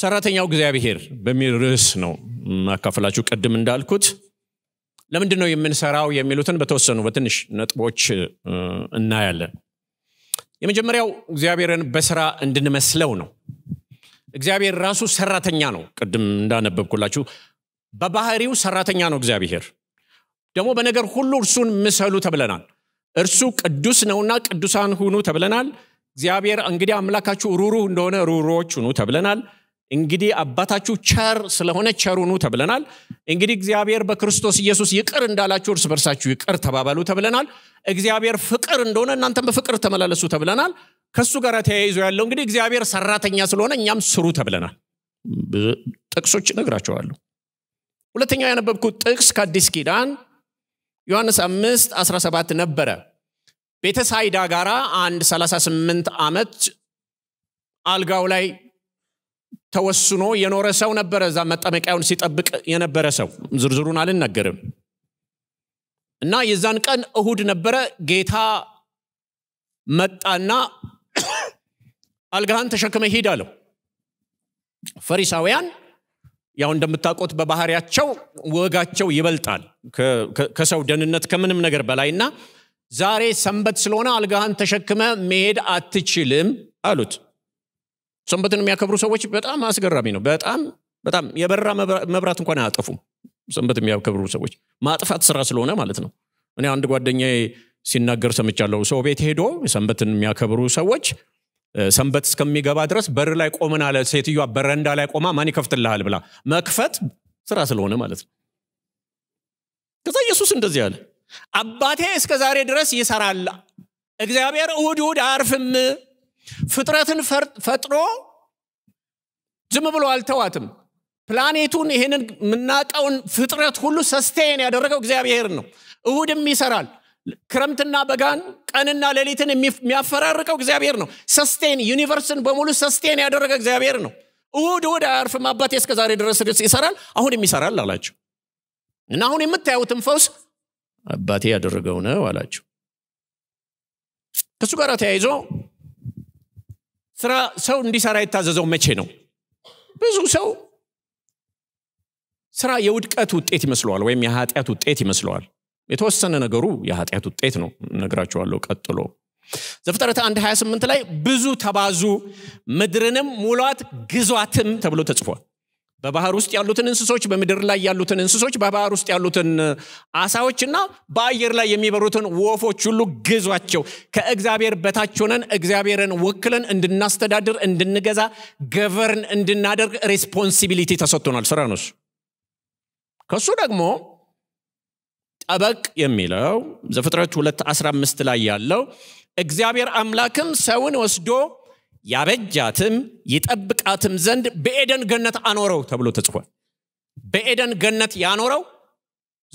ሰራተኛው እግዚአብሔር በሚል ርዕስ ነው ማካፈላችሁ። ቅድም እንዳልኩት ለምንድን ነው የምንሰራው የሚሉትን በተወሰኑ በትንሽ ነጥቦች እናያለን። የመጀመሪያው እግዚአብሔርን በስራ እንድንመስለው ነው። እግዚአብሔር ራሱ ሰራተኛ ነው። ቅድም እንዳነበብኩላችሁ በባህሪው ሰራተኛ ነው እግዚአብሔር። ደግሞ በነገር ሁሉ እርሱን ምሰሉ ተብለናል። እርሱ ቅዱስ ነውና ቅዱሳን ሁኑ ተብለናል። እግዚአብሔር እንግዲህ አምላካችሁ ሩሩ እንደሆነ ሩሮዎች ሁኑ ተብለናል። እንግዲህ አባታችሁ ቸር ስለሆነ ቸሩኑ ተብለናል። እንግዲህ እግዚአብሔር በክርስቶስ ኢየሱስ ይቅር እንዳላችሁ እርስ በርሳችሁ ይቅር ተባባሉ ተብለናል። እግዚአብሔር ፍቅር እንደሆነ እናንተም በፍቅር ተመላለሱ ተብለናል። ከሱ ጋር ተያይዞ ያለው እንግዲህ እግዚአብሔር ሰራተኛ ስለሆነ እኛም ስሩ ተብለናል። ጥቅሶች ነግራቸዋሉ ሁለተኛው ያነበብኩት ጥቅስ ከአዲስ ኪዳን ዮሐንስ 5 17 ነበረ። ቤተሳይዳ ጋራ አንድ 38 ዓመት አልጋው ላይ ተወስኖ የኖረ ሰው ነበረ። እዛ መጠመቂያውን ሲጠብቅ የነበረ ሰው ዝርዝሩን አልናገርም። እና የዛን ቀን እሁድ ነበረ። ጌታ መጣና አልጋህን ተሸክመ ሂድ አለው። ፈሪሳውያን ያው እንደምታውቁት በባህሪያቸው ወጋቸው ይበልጣል ከሰው ደህንነት ከምንም ነገር በላይና ዛሬ ሰንበት ስለሆነ አልጋህን ተሸክመ መሄድ አትችልም አሉት። ሰንበትን የሚያከብሩ ሰዎች በጣም አስገራሚ ነው። በጣም በጣም የበራ መብራት እንኳን አያጠፉም። ሰንበት የሚያከብሩ ሰዎች ማጥፋት ስራ ስለሆነ ማለት ነው። እኔ አንድ ጓደኛ ሲናገር ሰምቻለሁ። ሰው ቤት ሄዶ ሰንበትን የሚያከብሩ ሰዎች ሰንበት እስከሚገባ ድረስ በር ላይ ቆመን አለ። ሴትዮ በረንዳ ላይ ቆማ ማን ይከፍትልሃል ብላ መክፈት ስራ ስለሆነ ማለት ነው። ከዛ ኢየሱስ እንደዚህ አለ፣ አባቴ እስከ ዛሬ ድረስ ይሰራል፣ እግዚአብሔር እሁድ እሁድ አርፍም ፍጥረትን ፈጥሮ ዝም ብሎ አልተዋትም ፕላኔቱን ይህንን የምናቀውን ፍጥረት ሁሉ ሰስቴን ያደረገው እግዚአብሔር ነው እሁድም ይሰራል ክረምትና በጋን ቀንና ሌሊትን የሚያፈራርቀው እግዚአብሔር ነው ሰስቴን ዩኒቨርስን በሙሉ ሰስቴን ያደረገ እግዚአብሔር ነው እሁድ እሁድ አያርፍም አባቴ እስከ ዛሬ ድረስ ይሰራል አሁንም ይሰራል አላቸው እና አሁን የምታዩትን ፈውስ አባቴ ያደረገው ነው አላቸው ከእሱ ጋር ተያይዞ ስራ ሰው እንዲሰራ የታዘዘው መቼ ነው? ብዙ ሰው ስራ የውድቀት ውጤት ይመስለዋል፣ ወይም የኃጢአት ውጤት ይመስለዋል። የተወሰነ ነገሩ የኃጢአት ውጤት ነው፣ ነግራቸዋለሁ ቀጥሎ። ዘፍጥረት 1 28 ላይ ብዙ ተባዙ፣ ምድርንም ሙሏት፣ ግዟትም ተብሎ ተጽፏል። በባህር ውስጥ ያሉትን እንስሶች፣ በምድር ላይ ያሉትን እንስሶች፣ በባህር ውስጥ ያሉትን አሳዎችና በአየር ላይ የሚበሩትን ወፎች ሁሉ ግዟቸው። ከእግዚአብሔር በታች ሆነን እግዚአብሔርን ወክለን እንድናስተዳድር፣ እንድንገዛ፣ ገቨርን እንድናደርግ ሬስፖንሲቢሊቲ ተሰጥቶናል። ስራ ነሱ ከእሱ ደግሞ ጠበቅ የሚለው ዘፍጥረት 2 15 ላይ ያለው እግዚአብሔር አምላክም ሰውን ወስዶ ያበጃትም ይጠብቃትም ዘንድ በኤደን ገነት አኖረው ተብሎ ተጽፏል። በኤደን ገነት ያኖረው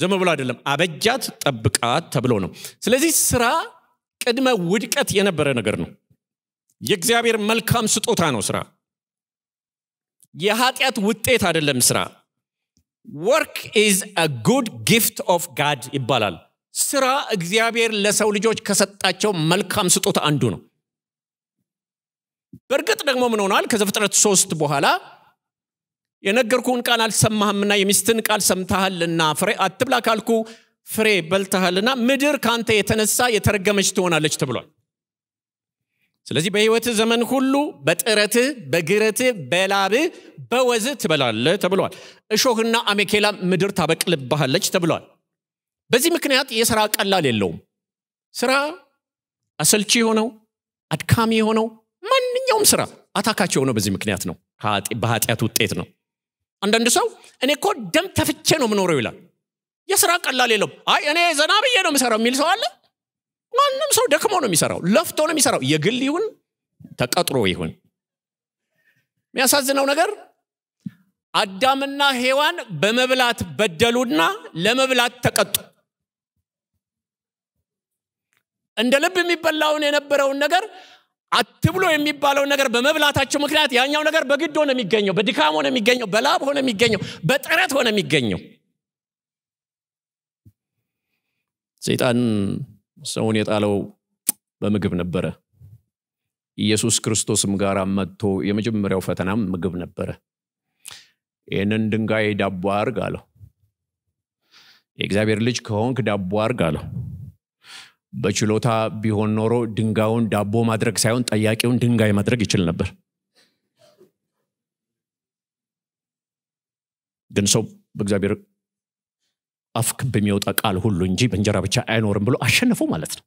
ዝም ብሎ አይደለም፣ አበጃት፣ ጠብቃት ተብሎ ነው። ስለዚህ ስራ ቅድመ ውድቀት የነበረ ነገር ነው። የእግዚአብሔር መልካም ስጦታ ነው ስራ። የኃጢአት ውጤት አይደለም ስራ። ወርክ ኢዝ አ ጉድ ጊፍት ኦፍ ጋድ ይባላል። ስራ እግዚአብሔር ለሰው ልጆች ከሰጣቸው መልካም ስጦታ አንዱ ነው። በእርግጥ ደግሞ ምን ሆነዋል ከዘፍጥረት ሶስት በኋላ የነገርኩን ቃል አልሰማህምና የሚስትን ቃል ሰምተሃልና ፍሬ አትብላ ካልኩ ፍሬ በልተሃልና ምድር ካንተ የተነሳ የተረገመች ትሆናለች ትብሏል ስለዚህ በህይወት ዘመን ሁሉ በጥረትህ በግረትህ በላብህ በወዝህ ትበላለ ተብሏል እሾህና አሜኬላ ምድር ታበቅልባሃለች ተብሏል በዚህ ምክንያት የሥራ ቀላል የለውም ስራ አሰልቺ የሆነው አድካሚ የሆነው የትኛውም ስራ አታካቸው የሆነው በዚህ ምክንያት ነው በኃጢአት ውጤት ነው አንዳንድ ሰው እኔ እኮ ደም ተፍቼ ነው ምኖረው ይላል የስራ ቀላል የለም። አይ እኔ ዘና ብዬ ነው የምሰራው የሚል ሰው አለ ማንም ሰው ደክሞ ነው የሚሰራው ለፍቶ ነው የሚሰራው የግል ይሁን ተቀጥሮ ይሁን የሚያሳዝነው ነገር አዳምና ሔዋን በመብላት በደሉና ለመብላት ተቀጡ እንደ ልብ የሚበላውን የነበረውን ነገር አትብሎ የሚባለውን ነገር በመብላታቸው ምክንያት ያኛው ነገር በግድ ሆነ የሚገኘው፣ በድካም ሆነ የሚገኘው፣ በላብ ሆነ የሚገኘው፣ በጥረት ሆነ የሚገኘው። ሰይጣን ሰውን የጣለው በምግብ ነበረ። ኢየሱስ ክርስቶስም ጋር መጥቶ የመጀመሪያው ፈተናም ምግብ ነበረ። ይህንን ድንጋይ ዳቦ አርግ አለው። የእግዚአብሔር ልጅ ከሆንክ ዳቦ አርግ አለው። በችሎታ ቢሆን ኖሮ ድንጋዩን ዳቦ ማድረግ ሳይሆን ጠያቂውን ድንጋይ ማድረግ ይችል ነበር። ግን ሰው በእግዚአብሔር አፍክ በሚወጣ ቃል ሁሉ እንጂ በእንጀራ ብቻ አይኖርም ብሎ አሸነፈው ማለት ነው።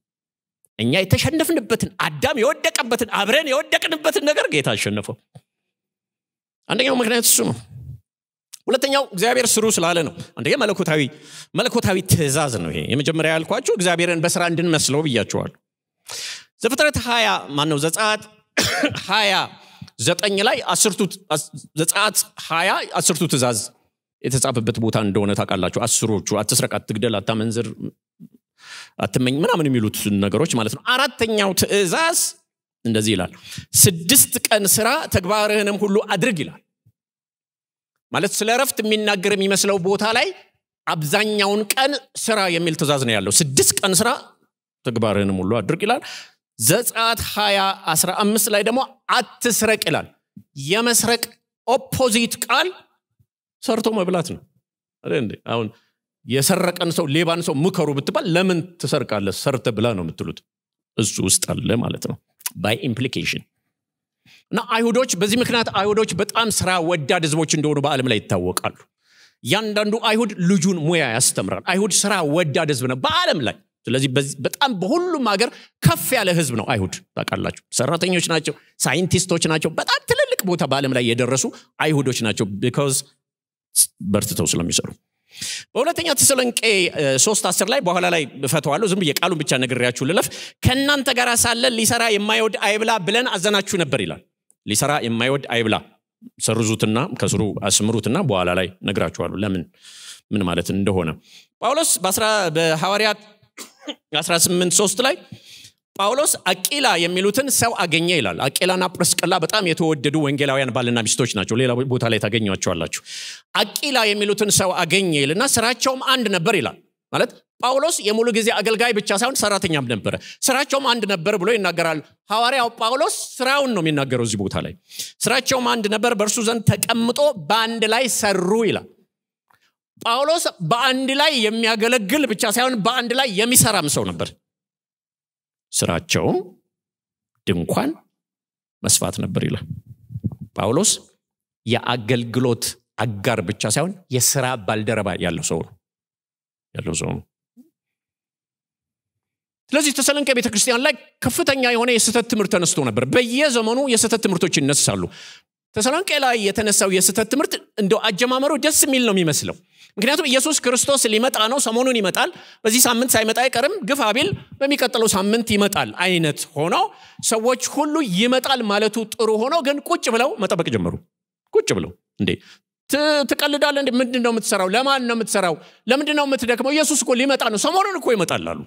እኛ የተሸነፍንበትን አዳም የወደቀበትን አብረን የወደቅንበትን ነገር ጌታ አሸነፈው። አንደኛው ምክንያት እሱ ነው። ሁለተኛው እግዚአብሔር ስሩ ስላለ ነው። አንደ መለኮታዊ መለኮታዊ ትእዛዝ ነው ይሄ። የመጀመሪያ ያልኳችሁ እግዚአብሔርን በስራ እንድንመስለው ብያችኋለሁ። ዘፍጥረት ሀያ ማነው ዘጻት ሀያ ዘጠኝ ላይ አስርቱ ሀያ አስርቱ ትእዛዝ የተጻፈበት ቦታ እንደሆነ ታውቃላችሁ። አስሮቹ አትስረቅ፣ አትግደል፣ አታመንዝር፣ አትመኝ ምናምን የሚሉት ነገሮች ማለት ነው። አራተኛው ትእዛዝ እንደዚህ ይላል፣ ስድስት ቀን ስራ ተግባርህንም ሁሉ አድርግ ይላል። ማለት ስለ እረፍት የሚናገር የሚመስለው ቦታ ላይ አብዛኛውን ቀን ስራ የሚል ትእዛዝ ነው ያለው። ስድስት ቀን ስራ ተግባርህን ሙሉ አድርግ ይላል። ዘጸአት 20 15 ላይ ደግሞ አትስረቅ ይላል። የመስረቅ ኦፖዚት ቃል ሰርቶ መብላት ነው። አሁን የሰረቀን ሰው ሌባን ሰው ምከሩ ብትባል ለምን ትሰርቃለ ሰርተ ብላ ነው የምትሉት። እሱ ውስጥ አለ ማለት ነው ባይ ኢምፕሊኬሽን እና አይሁዶች በዚህ ምክንያት አይሁዶች በጣም ስራ ወዳድ ህዝቦች እንደሆኑ በዓለም ላይ ይታወቃሉ። እያንዳንዱ አይሁድ ልጁን ሙያ ያስተምራል። አይሁድ ስራ ወዳድ ህዝብ ነው በዓለም ላይ። ስለዚህ በጣም በሁሉም ሀገር ከፍ ያለ ህዝብ ነው አይሁድ። ታቃላቸው ሰራተኞች ናቸው፣ ሳይንቲስቶች ናቸው። በጣም ትልልቅ ቦታ በዓለም ላይ የደረሱ አይሁዶች ናቸው ቢኮዝ በርትተው ስለሚሰሩ በሁለተኛ ተሰሎንቄ ሶስት አስር ላይ በኋላ ላይ እፈተዋለሁ ዝም ብዬ ቃሉን ብቻ ነግሬያችሁ ልለፍ ከእናንተ ጋር ሳለን ሊሰራ የማይወድ አይብላ ብለን አዘናችሁ ነበር ይላል ሊሰራ የማይወድ አይብላ ሰርዙትና ከስሩ አስምሩትና በኋላ ላይ ነግራችኋለሁ ለምን ምን ማለት እንደሆነ ጳውሎስ በሐዋርያት 18 3 ላይ ጳውሎስ አቂላ የሚሉትን ሰው አገኘ ይላል። አቂላና ፕርስቅላ በጣም የተወደዱ ወንጌላውያን ባልና ሚስቶች ናቸው። ሌላ ቦታ ላይ ታገኟቸዋላችሁ። አቂላ የሚሉትን ሰው አገኘ ይልና ስራቸውም አንድ ነበር ይላል። ማለት ጳውሎስ የሙሉ ጊዜ አገልጋይ ብቻ ሳይሆን ሰራተኛም ነበረ። ስራቸውም አንድ ነበር ብሎ ይናገራል። ሐዋርያው ጳውሎስ ስራውን ነው የሚናገረው እዚህ ቦታ ላይ። ስራቸውም አንድ ነበር፣ በእርሱ ዘንድ ተቀምጦ በአንድ ላይ ሰሩ ይላል። ጳውሎስ በአንድ ላይ የሚያገለግል ብቻ ሳይሆን በአንድ ላይ የሚሰራም ሰው ነበር። ስራቸውም ድንኳን መስፋት ነበር ይላል ጳውሎስ የአገልግሎት አጋር ብቻ ሳይሆን የስራ ባልደረባ ያለው ሰው ነው ያለው ሰው ነው ስለዚህ ተሰለንቀ ቤተ ክርስቲያን ላይ ከፍተኛ የሆነ የስህተት ትምህርት ተነስቶ ነበር በየዘመኑ የስህተት ትምህርቶች ይነሳሉ ተሰሎንቄ ላይ የተነሳው የስህተት ትምህርት እንደው አጀማመሩ ደስ የሚል ነው የሚመስለው ምክንያቱም ኢየሱስ ክርስቶስ ሊመጣ ነው፣ ሰሞኑን ይመጣል። በዚህ ሳምንት ሳይመጣ አይቀርም፣ ግፍ ቢል በሚቀጥለው ሳምንት ይመጣል አይነት ሆኖ ሰዎች ሁሉ ይመጣል ማለቱ ጥሩ ሆኖ ግን ቁጭ ብለው መጠበቅ ጀመሩ። ቁጭ ብለው እንዴ ትቀልዳለ እንዴ? ምንድን ነው የምትሰራው? ለማን ነው የምትሰራው? ለምንድን ነው የምትደክመው? ኢየሱስ እኮ ሊመጣ ነው፣ ሰሞኑን እኮ ይመጣል አሉ።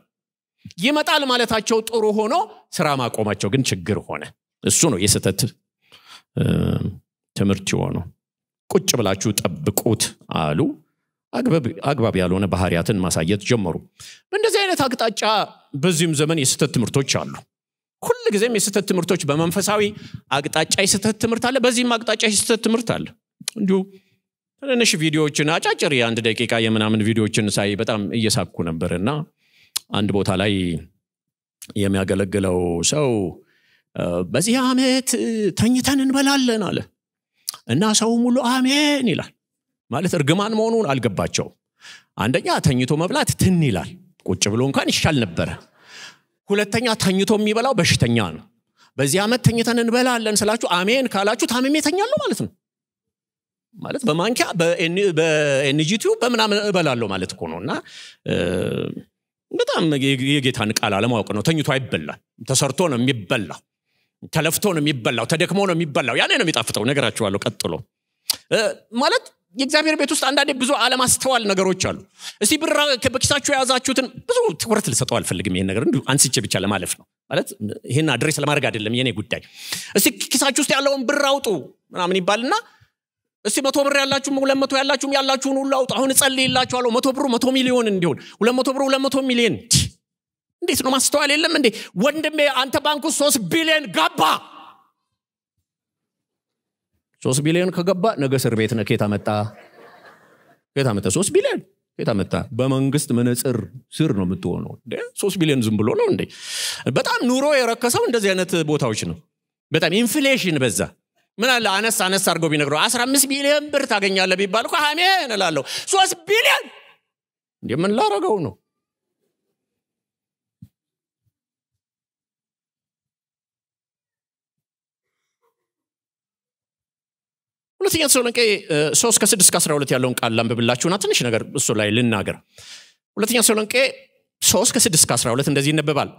ይመጣል ማለታቸው ጥሩ ሆኖ ስራ ማቆማቸው ግን ችግር ሆነ። እሱ ነው የስህተት ትምህርት የሆነው። ቁጭ ብላችሁ ጠብቁት አሉ። አግባብ ያልሆነ ባህሪያትን ማሳየት ጀመሩ። በእንደዚህ አይነት አቅጣጫ በዚሁም ዘመን የስህተት ትምህርቶች አሉ። ሁል ጊዜም የስህተት ትምህርቶች በመንፈሳዊ አቅጣጫ የስህተት ትምህርት አለ፣ በዚህም አቅጣጫ የስህተት ትምህርት አለ። እንዲሁ ትንንሽ ቪዲዮዎችን አጫጭር የአንድ ደቂቃ የምናምን ቪዲዮዎችን ሳይ በጣም እየሳኩ ነበር እና አንድ ቦታ ላይ የሚያገለግለው ሰው በዚህ አመት ተኝተን እንበላለን አለ እና ሰው ሙሉ አሜን ይላል። ማለት እርግማን መሆኑን አልገባቸው። አንደኛ ተኝቶ መብላት ትን ይላል። ቁጭ ብሎ እንኳን ይሻል ነበረ። ሁለተኛ ተኝቶ የሚበላው በሽተኛ ነው። በዚህ ዓመት ተኝተን እንበላለን ስላችሁ አሜን ካላችሁ ታምም የተኛሉ ማለት ነው። ማለት በማንኪያ በኤንጂቲው በምናምን እበላለሁ ማለት እኮ ነው እና በጣም የጌታን ቃል አለማወቅ ነው። ተኝቶ አይበላል። ተሰርቶ ነው የሚበላው። ተለፍቶ ነው የሚበላው። ተደክሞ ነው የሚበላው። ያኔ ነው የሚጣፍጠው። ነገራችኋለሁ። ቀጥሎ ማለት የእግዚአብሔር ቤት ውስጥ አንዳንዴ ብዙ አለማስተዋል ነገሮች አሉ እስቲ ብራ በኪሳችሁ የያዛችሁትን ብዙ ትኩረት ልሰጠው አልፈልግም ይሄን ነገር እንዲሁ አንስቼ ብቻ ለማለፍ ነው ማለት ይህን አድሬስ ለማድረግ አይደለም የኔ ጉዳይ እስቲ ኪሳችሁ ውስጥ ያለውን ብር አውጡ ምናምን ይባልና እስቲ መቶ ብር ያላችሁም ሁለት መቶ ያላችሁም ያላችሁን ሁሉ አውጡ አሁን እጸልይላችኋለሁ መቶ ብሩ መቶ ሚሊዮን እንዲሆን ሁለት መቶ ብሩ ሁለት መቶ ሚሊዮን እንዴት ነው ማስተዋል የለም እንዴ ወንድሜ አንተ ባንኩ ሶስት ቢሊዮን ገባ ሶስት ቢሊዮን ከገባ ነገ እስር ቤት ነ ኬት አመጣ ኬት አመጣ ሶስት ቢሊዮን ኬት አመጣ? በመንግስት መነፅር ስር ነው የምትሆነው። ሶስት ቢሊዮን ዝም ብሎ ነው እንዴ? በጣም ኑሮ የረከሰው እንደዚህ አይነት ቦታዎች ነው። በጣም ኢንፍሌሽን በዛ ምን አለ አነስ አነስ አድርገው ቢነግረው 15 ቢሊዮን ብር ታገኛለ ቢባል እኮ አሜን እላለሁ። ሶስት ቢሊዮን እንዲ ምን ላረገው ነው? ሁለተኛ ተሰሎንቄ ሶስት ከስድስት ከአስራ ሁለት ያለውን ቃል ላንብብላችሁና ትንሽ ነገር እሱ ላይ ልናገር። ሁለተኛ ተሰሎንቄ ሶስት ከስድስት ከአስራ ሁለት እንደዚህ ይነበባል።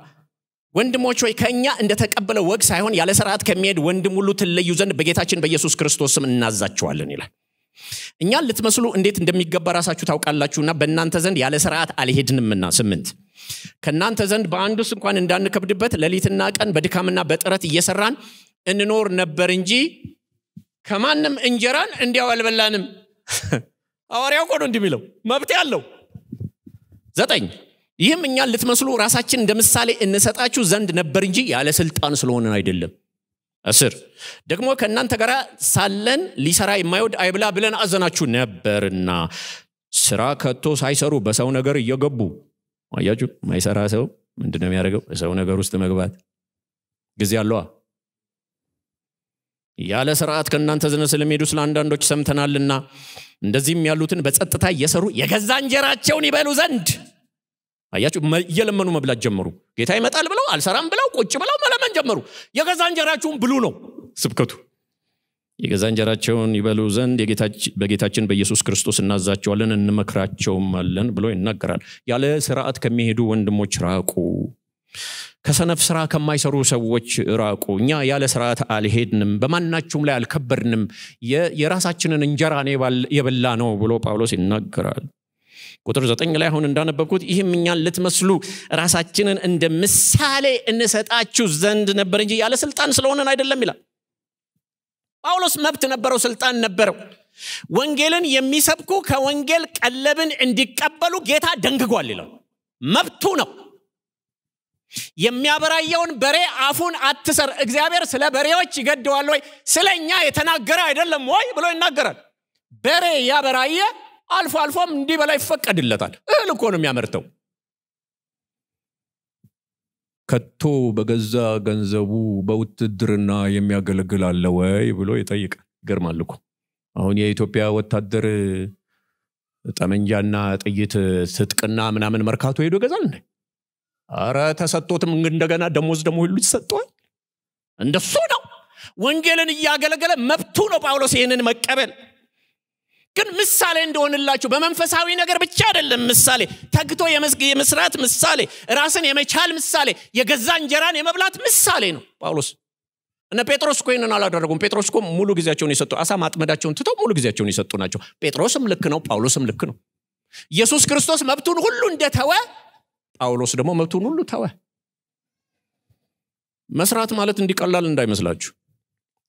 ወንድሞች ወይ ከእኛ እንደተቀበለ ወግ ሳይሆን ያለ ስርዓት ከሚሄድ ወንድም ሁሉ ትለዩ ዘንድ በጌታችን በኢየሱስ ክርስቶስ ስም ይላል። እኛ ልትመስሉ እንዴት እንደሚገባ ራሳችሁ ታውቃላችሁና በእናንተ ዘንድ ያለ ስርዓት አልሄድንምና። ስምንት ከእናንተ ዘንድ በአንዱስ እንኳን እንዳንከብድበት ለሊትና ቀን በድካምና በጥረት እየሰራን እንኖር ነበር እንጂ ከማንም እንጀራን እንዲያው አልበላንም አዋርያው ቆዶ እንዲህ የሚለው መብት ያለው ዘጠኝ ይህም እኛን ልትመስሉ ራሳችን እንደ ምሳሌ እንሰጣችሁ ዘንድ ነበር እንጂ ያለ ስልጣን አይደለም እስር ደግሞ ከእናንተ ጋር ሳለን ሊሰራ የማይወድ አይብላ ብለን አዘናችሁ ነበርና ስራ ከቶ ሳይሰሩ በሰው ነገር እየገቡ አያችሁ ማይሰራ ሰው ምንድነው የሚያደርገው በሰው ነገር ውስጥ መግባት ጊዜ አለዋ ያለ ስርዓት ከእናንተ ዘነ ስለሚሄዱ ስለ አንዳንዶች ሰምተናልና እንደዚህም ያሉትን በጸጥታ እየሰሩ የገዛ እንጀራቸውን ይበሉ ዘንድ አያችሁ፣ እየለመኑ መብላት ጀመሩ። ጌታ ይመጣል ብለው አልሰራም ብለው ቁጭ ብለው መለመን ጀመሩ። የገዛ እንጀራችሁን ብሉ ነው ስብከቱ። የገዛ እንጀራቸውን ይበሉ ዘንድ በጌታችን በኢየሱስ ክርስቶስ እናዛቸዋለን እንመክራቸውም አለን ብሎ ይናገራል። ያለ ስርዓት ከሚሄዱ ወንድሞች ራቁ። ከሰነፍ ስራ ከማይሰሩ ሰዎች ራቁ። እኛ ያለ ስርዓት አልሄድንም፣ በማናችሁም ላይ አልከበርንም የራሳችንን እንጀራ የበላ ነው ብሎ ጳውሎስ ይናገራል። ቁጥር ዘጠኝ ላይ አሁን እንዳነበብኩት ይህም እኛን ልትመስሉ ራሳችንን እንደ ምሳሌ እንሰጣችሁ ዘንድ ነበር እንጂ ያለ ስልጣን ስለሆነን አይደለም ይላል። ጳውሎስ መብት ነበረው፣ ስልጣን ነበረው። ወንጌልን የሚሰብኩ ከወንጌል ቀለብን እንዲቀበሉ ጌታ ደንግጓል ይለው መብቱ ነው። የሚያበራየውን በሬ አፉን አትሰር እግዚአብሔር ስለ በሬዎች ይገደዋል ወይ ስለ እኛ የተናገረ አይደለም ወይ ብሎ ይናገራል በሬ ያበራየ አልፎ አልፎም እንዲህ በላይ ይፈቀድለታል እህል እኮ ነው የሚያመርተው ከቶ በገዛ ገንዘቡ በውትድርና የሚያገለግል አለ ወይ ብሎ ይጠይቅ ይገርማል እኮ አሁን የኢትዮጵያ ወታደር ጠመንጃና ጥይት ስጥቅና ምናምን መርካቶ ሄዶ እንዴ አረ ተሰጥቶትም እንደገና ደሞዝ ደሞ ሁሉ ይሰጠዋል እንደሱ ነው ወንጌልን እያገለገለ መብቱ ነው ጳውሎስ ይህንን መቀበል ግን ምሳሌ እንደሆንላችሁ በመንፈሳዊ ነገር ብቻ አይደለም ምሳሌ ተግቶ የመስራት ምሳሌ ራስን የመቻል ምሳሌ የገዛ እንጀራን የመብላት ምሳሌ ነው ጳውሎስ እነ ጴጥሮስ እኮ ይህንን አላደረጉም ጴጥሮስ እኮ ሙሉ ጊዜያቸውን የሰጡ አሳ ማጥመዳቸውን ትተው ሙሉ ጊዜያቸውን የሰጡ ናቸው ጴጥሮስም ልክ ነው ጳውሎስም ልክ ነው ኢየሱስ ክርስቶስ መብቱን ሁሉ እንደተወ ጳውሎስ ደግሞ መብቱን ሁሉ ተወ። መስራት ማለት እንዲቀላል እንዳይመስላችሁ።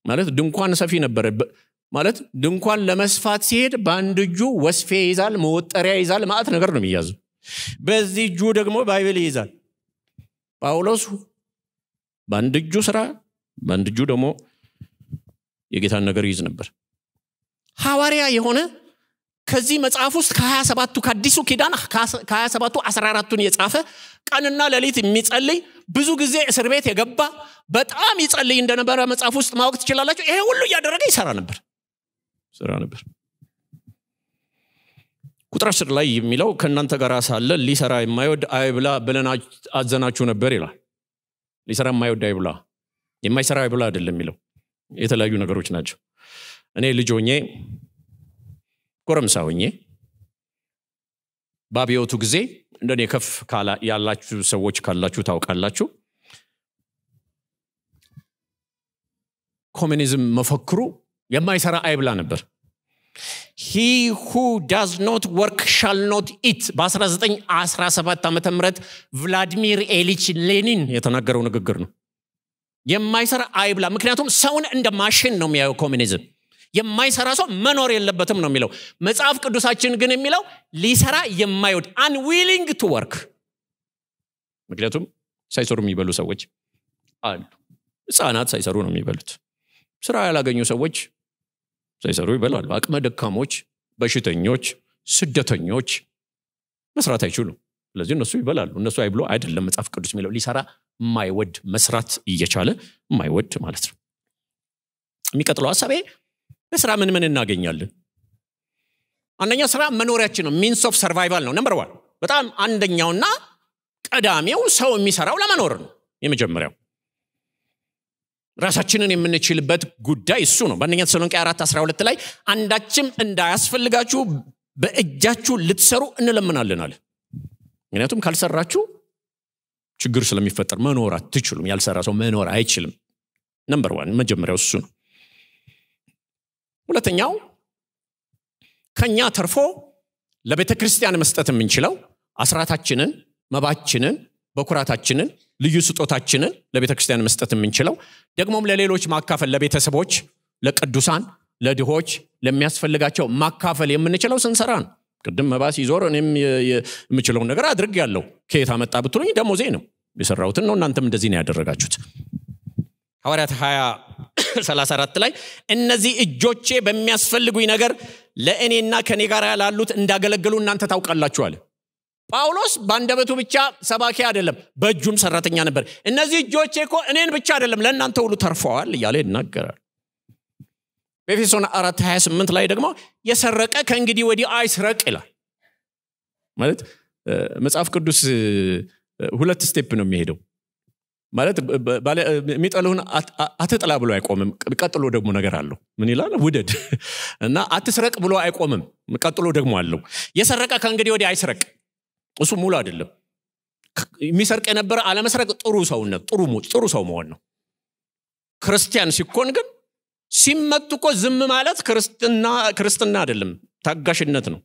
ማለት ድንኳን ሰፊ ነበረ። ማለት ድንኳን ለመስፋት ሲሄድ በአንድ እጁ ወስፌ ይዛል፣ መወጠሪያ ይዛል፣ ማለት ነገር ነው የሚያዘው። በዚህ እጁ ደግሞ ባይብል ይይዛል። ጳውሎስ በአንድ እጁ ስራ፣ በአንድ እጁ ደግሞ የጌታን ነገር ይይዝ ነበር። ሐዋርያ የሆነ ከዚህ መጽሐፍ ውስጥ ከ ሰባቱ ከአዲሱ ኪዳን ከ ሰባቱ አስራ አራቱን ቱን የጻፈ ቀንና ሌሊት የሚጸልይ ብዙ ጊዜ እስር ቤት የገባ በጣም ይጸልይ እንደነበረ መጽሐፍ ውስጥ ማወቅ ትችላላቸው ይሄ ሁሉ እያደረገ ይሰራ ነበር ስራ ነበር ቁጥር አስር ላይ የሚለው ከእናንተ ጋር ሳለ ሊሰራ የማይወድ አይብላ ብለን አዘናችሁ ነበር ይላል ሊሰራ የማይወድ አይብላ የማይሰራ አይብላ አይደለም የሚለው የተለያዩ ነገሮች ናቸው እኔ ልጆኜ ጎረምሳ ሆኜ በአብዮቱ ጊዜ እንደኔ ከፍ ያላችሁ ሰዎች ካላችሁ ታውቃላችሁ። ኮሚኒዝም መፈክሩ የማይሰራ አይብላ ነበር። ሂ ሁ ዳዝ ኖት ወርክ ሻል ኖት ኢት በ1917 ዓ ም ቭላዲሚር ኤሊች ሌኒን የተናገረው ንግግር ነው። የማይሰራ አይብላ። ምክንያቱም ሰውን እንደ ማሽን ነው የሚያየው ኮሚኒዝም። የማይሰራ ሰው መኖር የለበትም ነው የሚለው መጽሐፍ ቅዱሳችን ግን የሚለው ሊሰራ የማይወድ አንዊሊንግ ቱ ወርክ ምክንያቱም ሳይሰሩ የሚበሉ ሰዎች አሉ ህፃናት ሳይሰሩ ነው የሚበሉት ስራ ያላገኙ ሰዎች ሳይሰሩ ይበላሉ አቅመ ደካሞች በሽተኞች ስደተኞች መስራት አይችሉም ስለዚህ እነሱ ይበላሉ እነሱ አይብሎ አይደለም መጽሐፍ ቅዱስ የሚለው ሊሰራ የማይወድ መስራት እየቻለ የማይወድ ማለት ነው የሚቀጥለው ሀሳቤ ለስራ ምን ምን እናገኛለን አንደኛ ስራ መኖሪያችን ነው ሚንስ ኦፍ ሰርቫይቫል ነው ነምበር ዋን በጣም አንደኛውና ቀዳሚው ሰው የሚሰራው ለመኖር ነው የመጀመሪያው ራሳችንን የምንችልበት ጉዳይ እሱ ነው በአንደኛ ተሰሎንቄ 4 12 ላይ አንዳችም እንዳያስፈልጋችሁ በእጃችሁ ልትሰሩ አለ ምክንያቱም ካልሰራችሁ ችግር ስለሚፈጠር መኖር አትችሉም ያልሰራ ሰው መኖር አይችልም ነምበር ዋን መጀመሪያው እሱ ነው ሁለተኛው ከኛ ተርፎ ለቤተ ክርስቲያን መስጠት የምንችለው አስራታችንን፣ መባችንን፣ በኩራታችንን፣ ልዩ ስጦታችንን ለቤተ ክርስቲያን መስጠት የምንችለው ደግሞም ለሌሎች ማካፈል፣ ለቤተሰቦች፣ ለቅዱሳን፣ ለድሆች፣ ለሚያስፈልጋቸው ማካፈል የምንችለው ስንሰራ ነው። ቅድም መባስ ይዞር እኔም የምችለውን ነገር አድርግ ያለው ከየት አመጣ ብትሉኝ ደሞዜ ነው የሰራሁትን ነው። እናንተም እንደዚህ ነው ያደረጋችሁት። ሐዋርያት 20 34 ላይ እነዚህ እጆቼ በሚያስፈልጉኝ ነገር ለእኔና ከኔ ጋር ላሉት እንዳገለገሉ እናንተ ታውቃላችኋል። ጳውሎስ በአንደበቱ ብቻ ሰባኪ አይደለም፣ በእጁም ሰራተኛ ነበር። እነዚህ እጆቼ እኮ እኔን ብቻ አይደለም ለእናንተ ሁሉ ተርፈዋል እያለ ይናገራል። በኤፌሶን 428 ላይ ደግሞ የሰረቀ ከእንግዲህ ወዲህ አይስረቅ ይላል። ማለት መጽሐፍ ቅዱስ ሁለት ስቴፕ ነው የሚሄደው። ማለት የሚጠልህን አትጥላ ብሎ አይቆምም። ቀጥሎ ደግሞ ነገር አለው። ምን ይላል? ውደድ እና አትስረቅ ብሎ አይቆምም። ቀጥሎ ደግሞ አለው። የሰረቀ ከእንግዲህ ወዲህ አይስረቅ። እሱ ሙሉ አይደለም። የሚሰርቅ የነበረ አለመስረቅ ጥሩ ሰውነት ጥሩ ጥሩ ሰው መሆን ነው። ክርስቲያን ሲኮን ግን ሲመቱ እኮ ዝም ማለት ክርስትና ክርስትና አይደለም፣ ታጋሽነት ነው።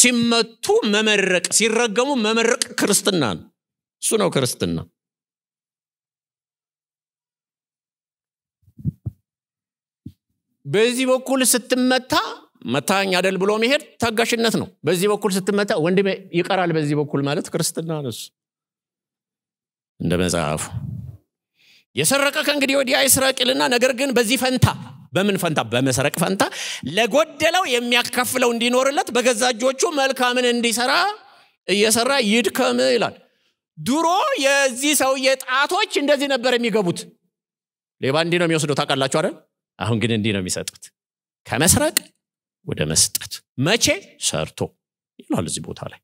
ሲመቱ መመረቅ፣ ሲረገሙ መመረቅ ክርስትና ነው። እሱ ነው ክርስትና። በዚህ በኩል ስትመታ መታኝ አደል ብሎ መሄድ ታጋሽነት ነው በዚህ በኩል ስትመታ ወንድ ይቀራል በዚህ በኩል ማለት ክርስትና ነሱ እንደ መጽሐፉ የሰረቀ ከእንግዲህ ወዲያ ይስረቅልና ነገር ግን በዚህ ፈንታ በምን ፈንታ በመሰረቅ ፈንታ ለጎደለው የሚያካፍለው እንዲኖርለት በገዛ እጆቹ መልካምን እንዲሰራ እየሰራ ይድከም ይላል ድሮ የዚህ ሰውዬ ጣቶች እንደዚህ ነበር የሚገቡት ሌባ እንዲህ ነው የሚወስደው ታቃላችሁ አይደል አሁን ግን እንዲህ ነው የሚሰጡት ከመስረቅ ወደ መስጠት መቼ ሰርቶ ይላል እዚህ ቦታ ላይ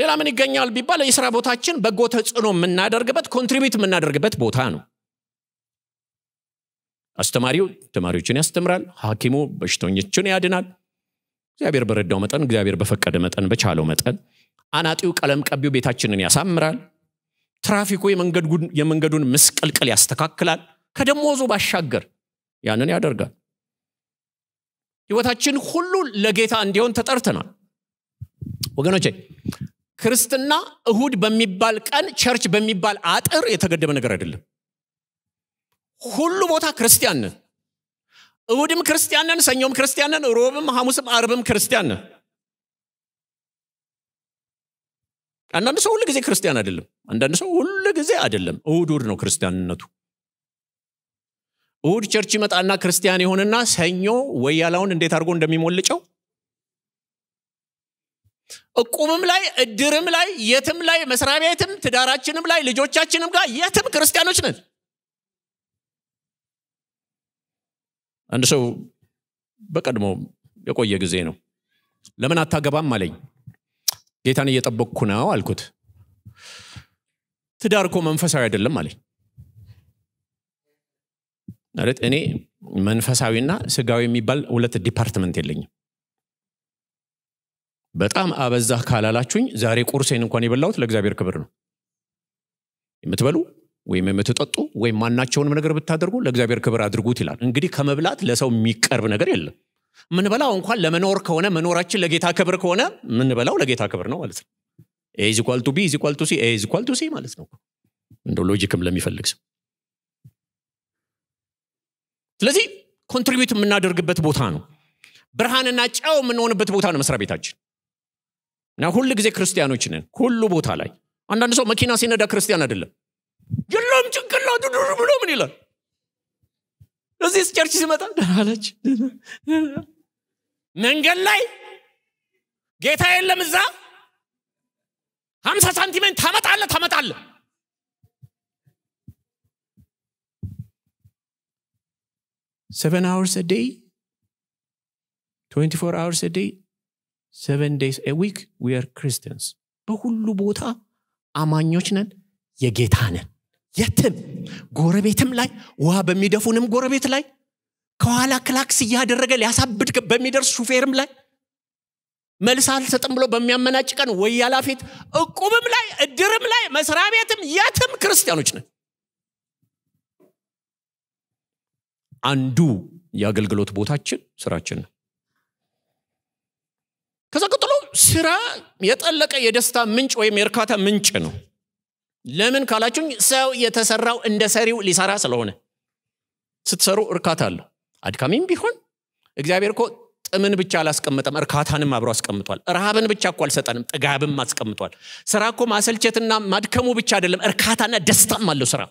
ሌላ ምን ይገኛል ቢባል የስራ ቦታችን በጎ ተጽዕኖ የምናደርግበት ኮንትሪቢዩት የምናደርግበት ቦታ ነው አስተማሪው ተማሪዎችን ያስተምራል ሀኪሙ በሽተኞችን ያድናል እግዚአብሔር በረዳው መጠን እግዚአብሔር በፈቀደ መጠን በቻለው መጠን አናጢው ቀለም ቀቢው ቤታችንን ያሳምራል ትራፊኩ የመንገዱን ምስቅልቅል ያስተካክላል ከደሞዙ ባሻገር ያንን ያደርጋል። ህይወታችን ሁሉ ለጌታ እንዲሆን ተጠርተናል። ወገኖቼ ክርስትና እሁድ በሚባል ቀን ቸርች በሚባል አጥር የተገደበ ነገር አይደለም። ሁሉ ቦታ ክርስቲያን እሁድም ክርስቲያንን ሰኞም ክርስቲያንን ሮብም፣ ሐሙስም፣ አርብም ክርስቲያን አንዳንድ ሰው ሁል ጊዜ ክርስቲያን አይደለም። አንዳንድ ሰው ሁሉ ጊዜ አይደለም። እሁድ እሁድ ነው ክርስቲያንነቱ። እሁድ ቸርች ይመጣና ክርስቲያን የሆንና ሰኞ ወያላውን እንዴት አድርጎ እንደሚሞልጨው እቁምም ላይ እድርም ላይ የትም ላይ መስሪያ ቤትም ትዳራችንም ላይ ልጆቻችንም ጋር የትም ክርስቲያኖች ነን አንድ ሰው በቀድሞ የቆየ ጊዜ ነው ለምን አታገባም አለኝ ጌታን እየጠበቅኩ ነው አልኩት ትዳርኮ መንፈሳዊ አይደለም አለኝ ማለት እኔ መንፈሳዊና ስጋዊ የሚባል ሁለት ዲፓርትመንት የለኝም። በጣም አበዛህ ካላላችሁኝ ዛሬ ቁርሴን እንኳን የበላሁት ለእግዚአብሔር ክብር ነው። የምትበሉ ወይም የምትጠጡ ወይም ማናቸውንም ነገር ብታደርጉ ለእግዚአብሔር ክብር አድርጉት ይላል። እንግዲህ ከመብላት ለሰው የሚቀርብ ነገር የለም። ምንበላው እንኳን ለመኖር ከሆነ መኖራችን ለጌታ ክብር ከሆነ ምንበላው ለጌታ ክብር ነው ማለት ነው። ኤዝ ኳልቱ ቢ ሲ ማለት ነው። እንደ ሎጂክም ለሚፈልግ ሰው ስለዚህ ኮንትሪቢዩት የምናደርግበት ቦታ ነው። ብርሃንና ጨው የምንሆንበት ቦታ ነው መስሪያ ቤታችን እና ሁሉ ጊዜ ክርስቲያኖች ነን ሁሉ ቦታ ላይ። አንዳንድ ሰው መኪና ሲነዳ ክርስቲያን አይደለም። የለም ጭንቅላ ዱር ብሎ ምን ይላል? እዚህ ቸርች ሲመጣ ደናለች መንገድ ላይ ጌታ የለም እዛ ሀምሳ ሳንቲሜን ታመጣለ ታመጣለ seven hours a day, 24 hours a day, seven days a week, we are Christians. በሁሉ ቦታ አማኞች ነን፣ የጌታ ነን። የትም ጎረቤትም ላይ ውሃ በሚደፉንም ጎረቤት ላይ ከኋላ ክላክስ እያደረገ ሊያሳብድ በሚደርስ ሹፌርም ላይ መልስ አልሰጥም ብሎ በሚያመናጭቀን ወያላ እቁብም ላይ እድርም ላይ መስሪያ ቤትም የትም ክርስቲያኖች ነን። አንዱ የአገልግሎት ቦታችን ስራችን ነው። ከዛ ቀጥሎ ስራ የጠለቀ የደስታ ምንጭ ወይም የእርካታ ምንጭ ነው። ለምን ካላችሁኝ ሰው የተሰራው እንደ ሰሪው ሊሰራ ስለሆነ ስትሰሩ እርካታ አለው። አድካሚም ቢሆን እግዚአብሔር እኮ ጥምን ብቻ አላስቀምጠም፣ እርካታንም አብሮ አስቀምጧል። ረሃብን ብቻ እኮ አልሰጠንም፣ ጥጋብም አስቀምጧል። ስራ እኮ ማሰልቸትና ማድከሙ ብቻ አይደለም፣ እርካታና ደስታም አለው ስራ።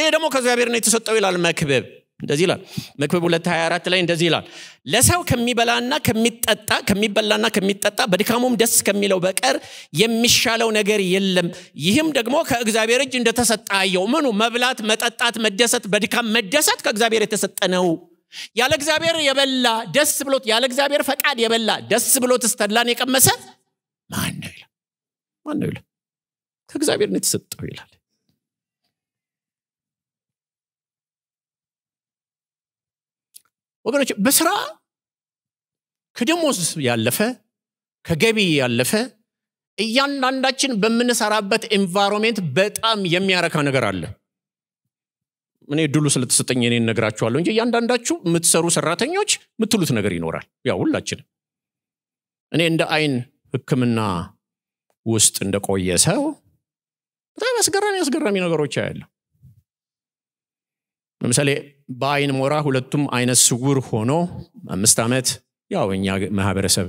ይሄ ደግሞ ከእግዚአብሔር ነው የተሰጠው ይላል መክበብ? እንደዚህ ይላል ምክብብ 224 ላይ እንደዚህ ይላል ለሰው ከሚበላና ከሚጠጣ ከሚበላና ከሚጠጣ በድካሙም ደስ ከሚለው በቀር የሚሻለው ነገር የለም ይህም ደግሞ ከእግዚአብሔር እጅ እንደተሰጠ አየው ምኑ መብላት መጠጣት መደሰት በድካም መደሰት ከእግዚአብሔር የተሰጠ ነው ያለ እግዚአብሔር የበላ ደስ ብሎት ያለ እግዚአብሔር ፈቃድ የበላ ደስ ብሎት እስተላን የቀመሰ ማን ነው ይላል ማን ነው ይላል ከእግዚአብሔር ነው የተሰጠው ይላል ወገኖች በስራ ከደሞዝ ያለፈ ከገቢ ያለፈ እያንዳንዳችን በምንሰራበት ኤንቫይሮንሜንት በጣም የሚያረካ ነገር አለ። እኔ እድሉ ስለተሰጠኝ እኔ ነግራችኋለሁ እንጂ እያንዳንዳችሁ የምትሰሩ ሰራተኞች የምትሉት ነገር ይኖራል። ያው ሁላችንም እኔ እንደ አይን ህክምና ውስጥ እንደቆየ ሰው በጣም አስገራሚ አስገራሚ ነገሮች ያያለሁ። ለምሳሌ በአይን ሞራ ሁለቱም አይነት ስውር ሆኖ አምስት ዓመት ያው እኛ ማህበረሰብ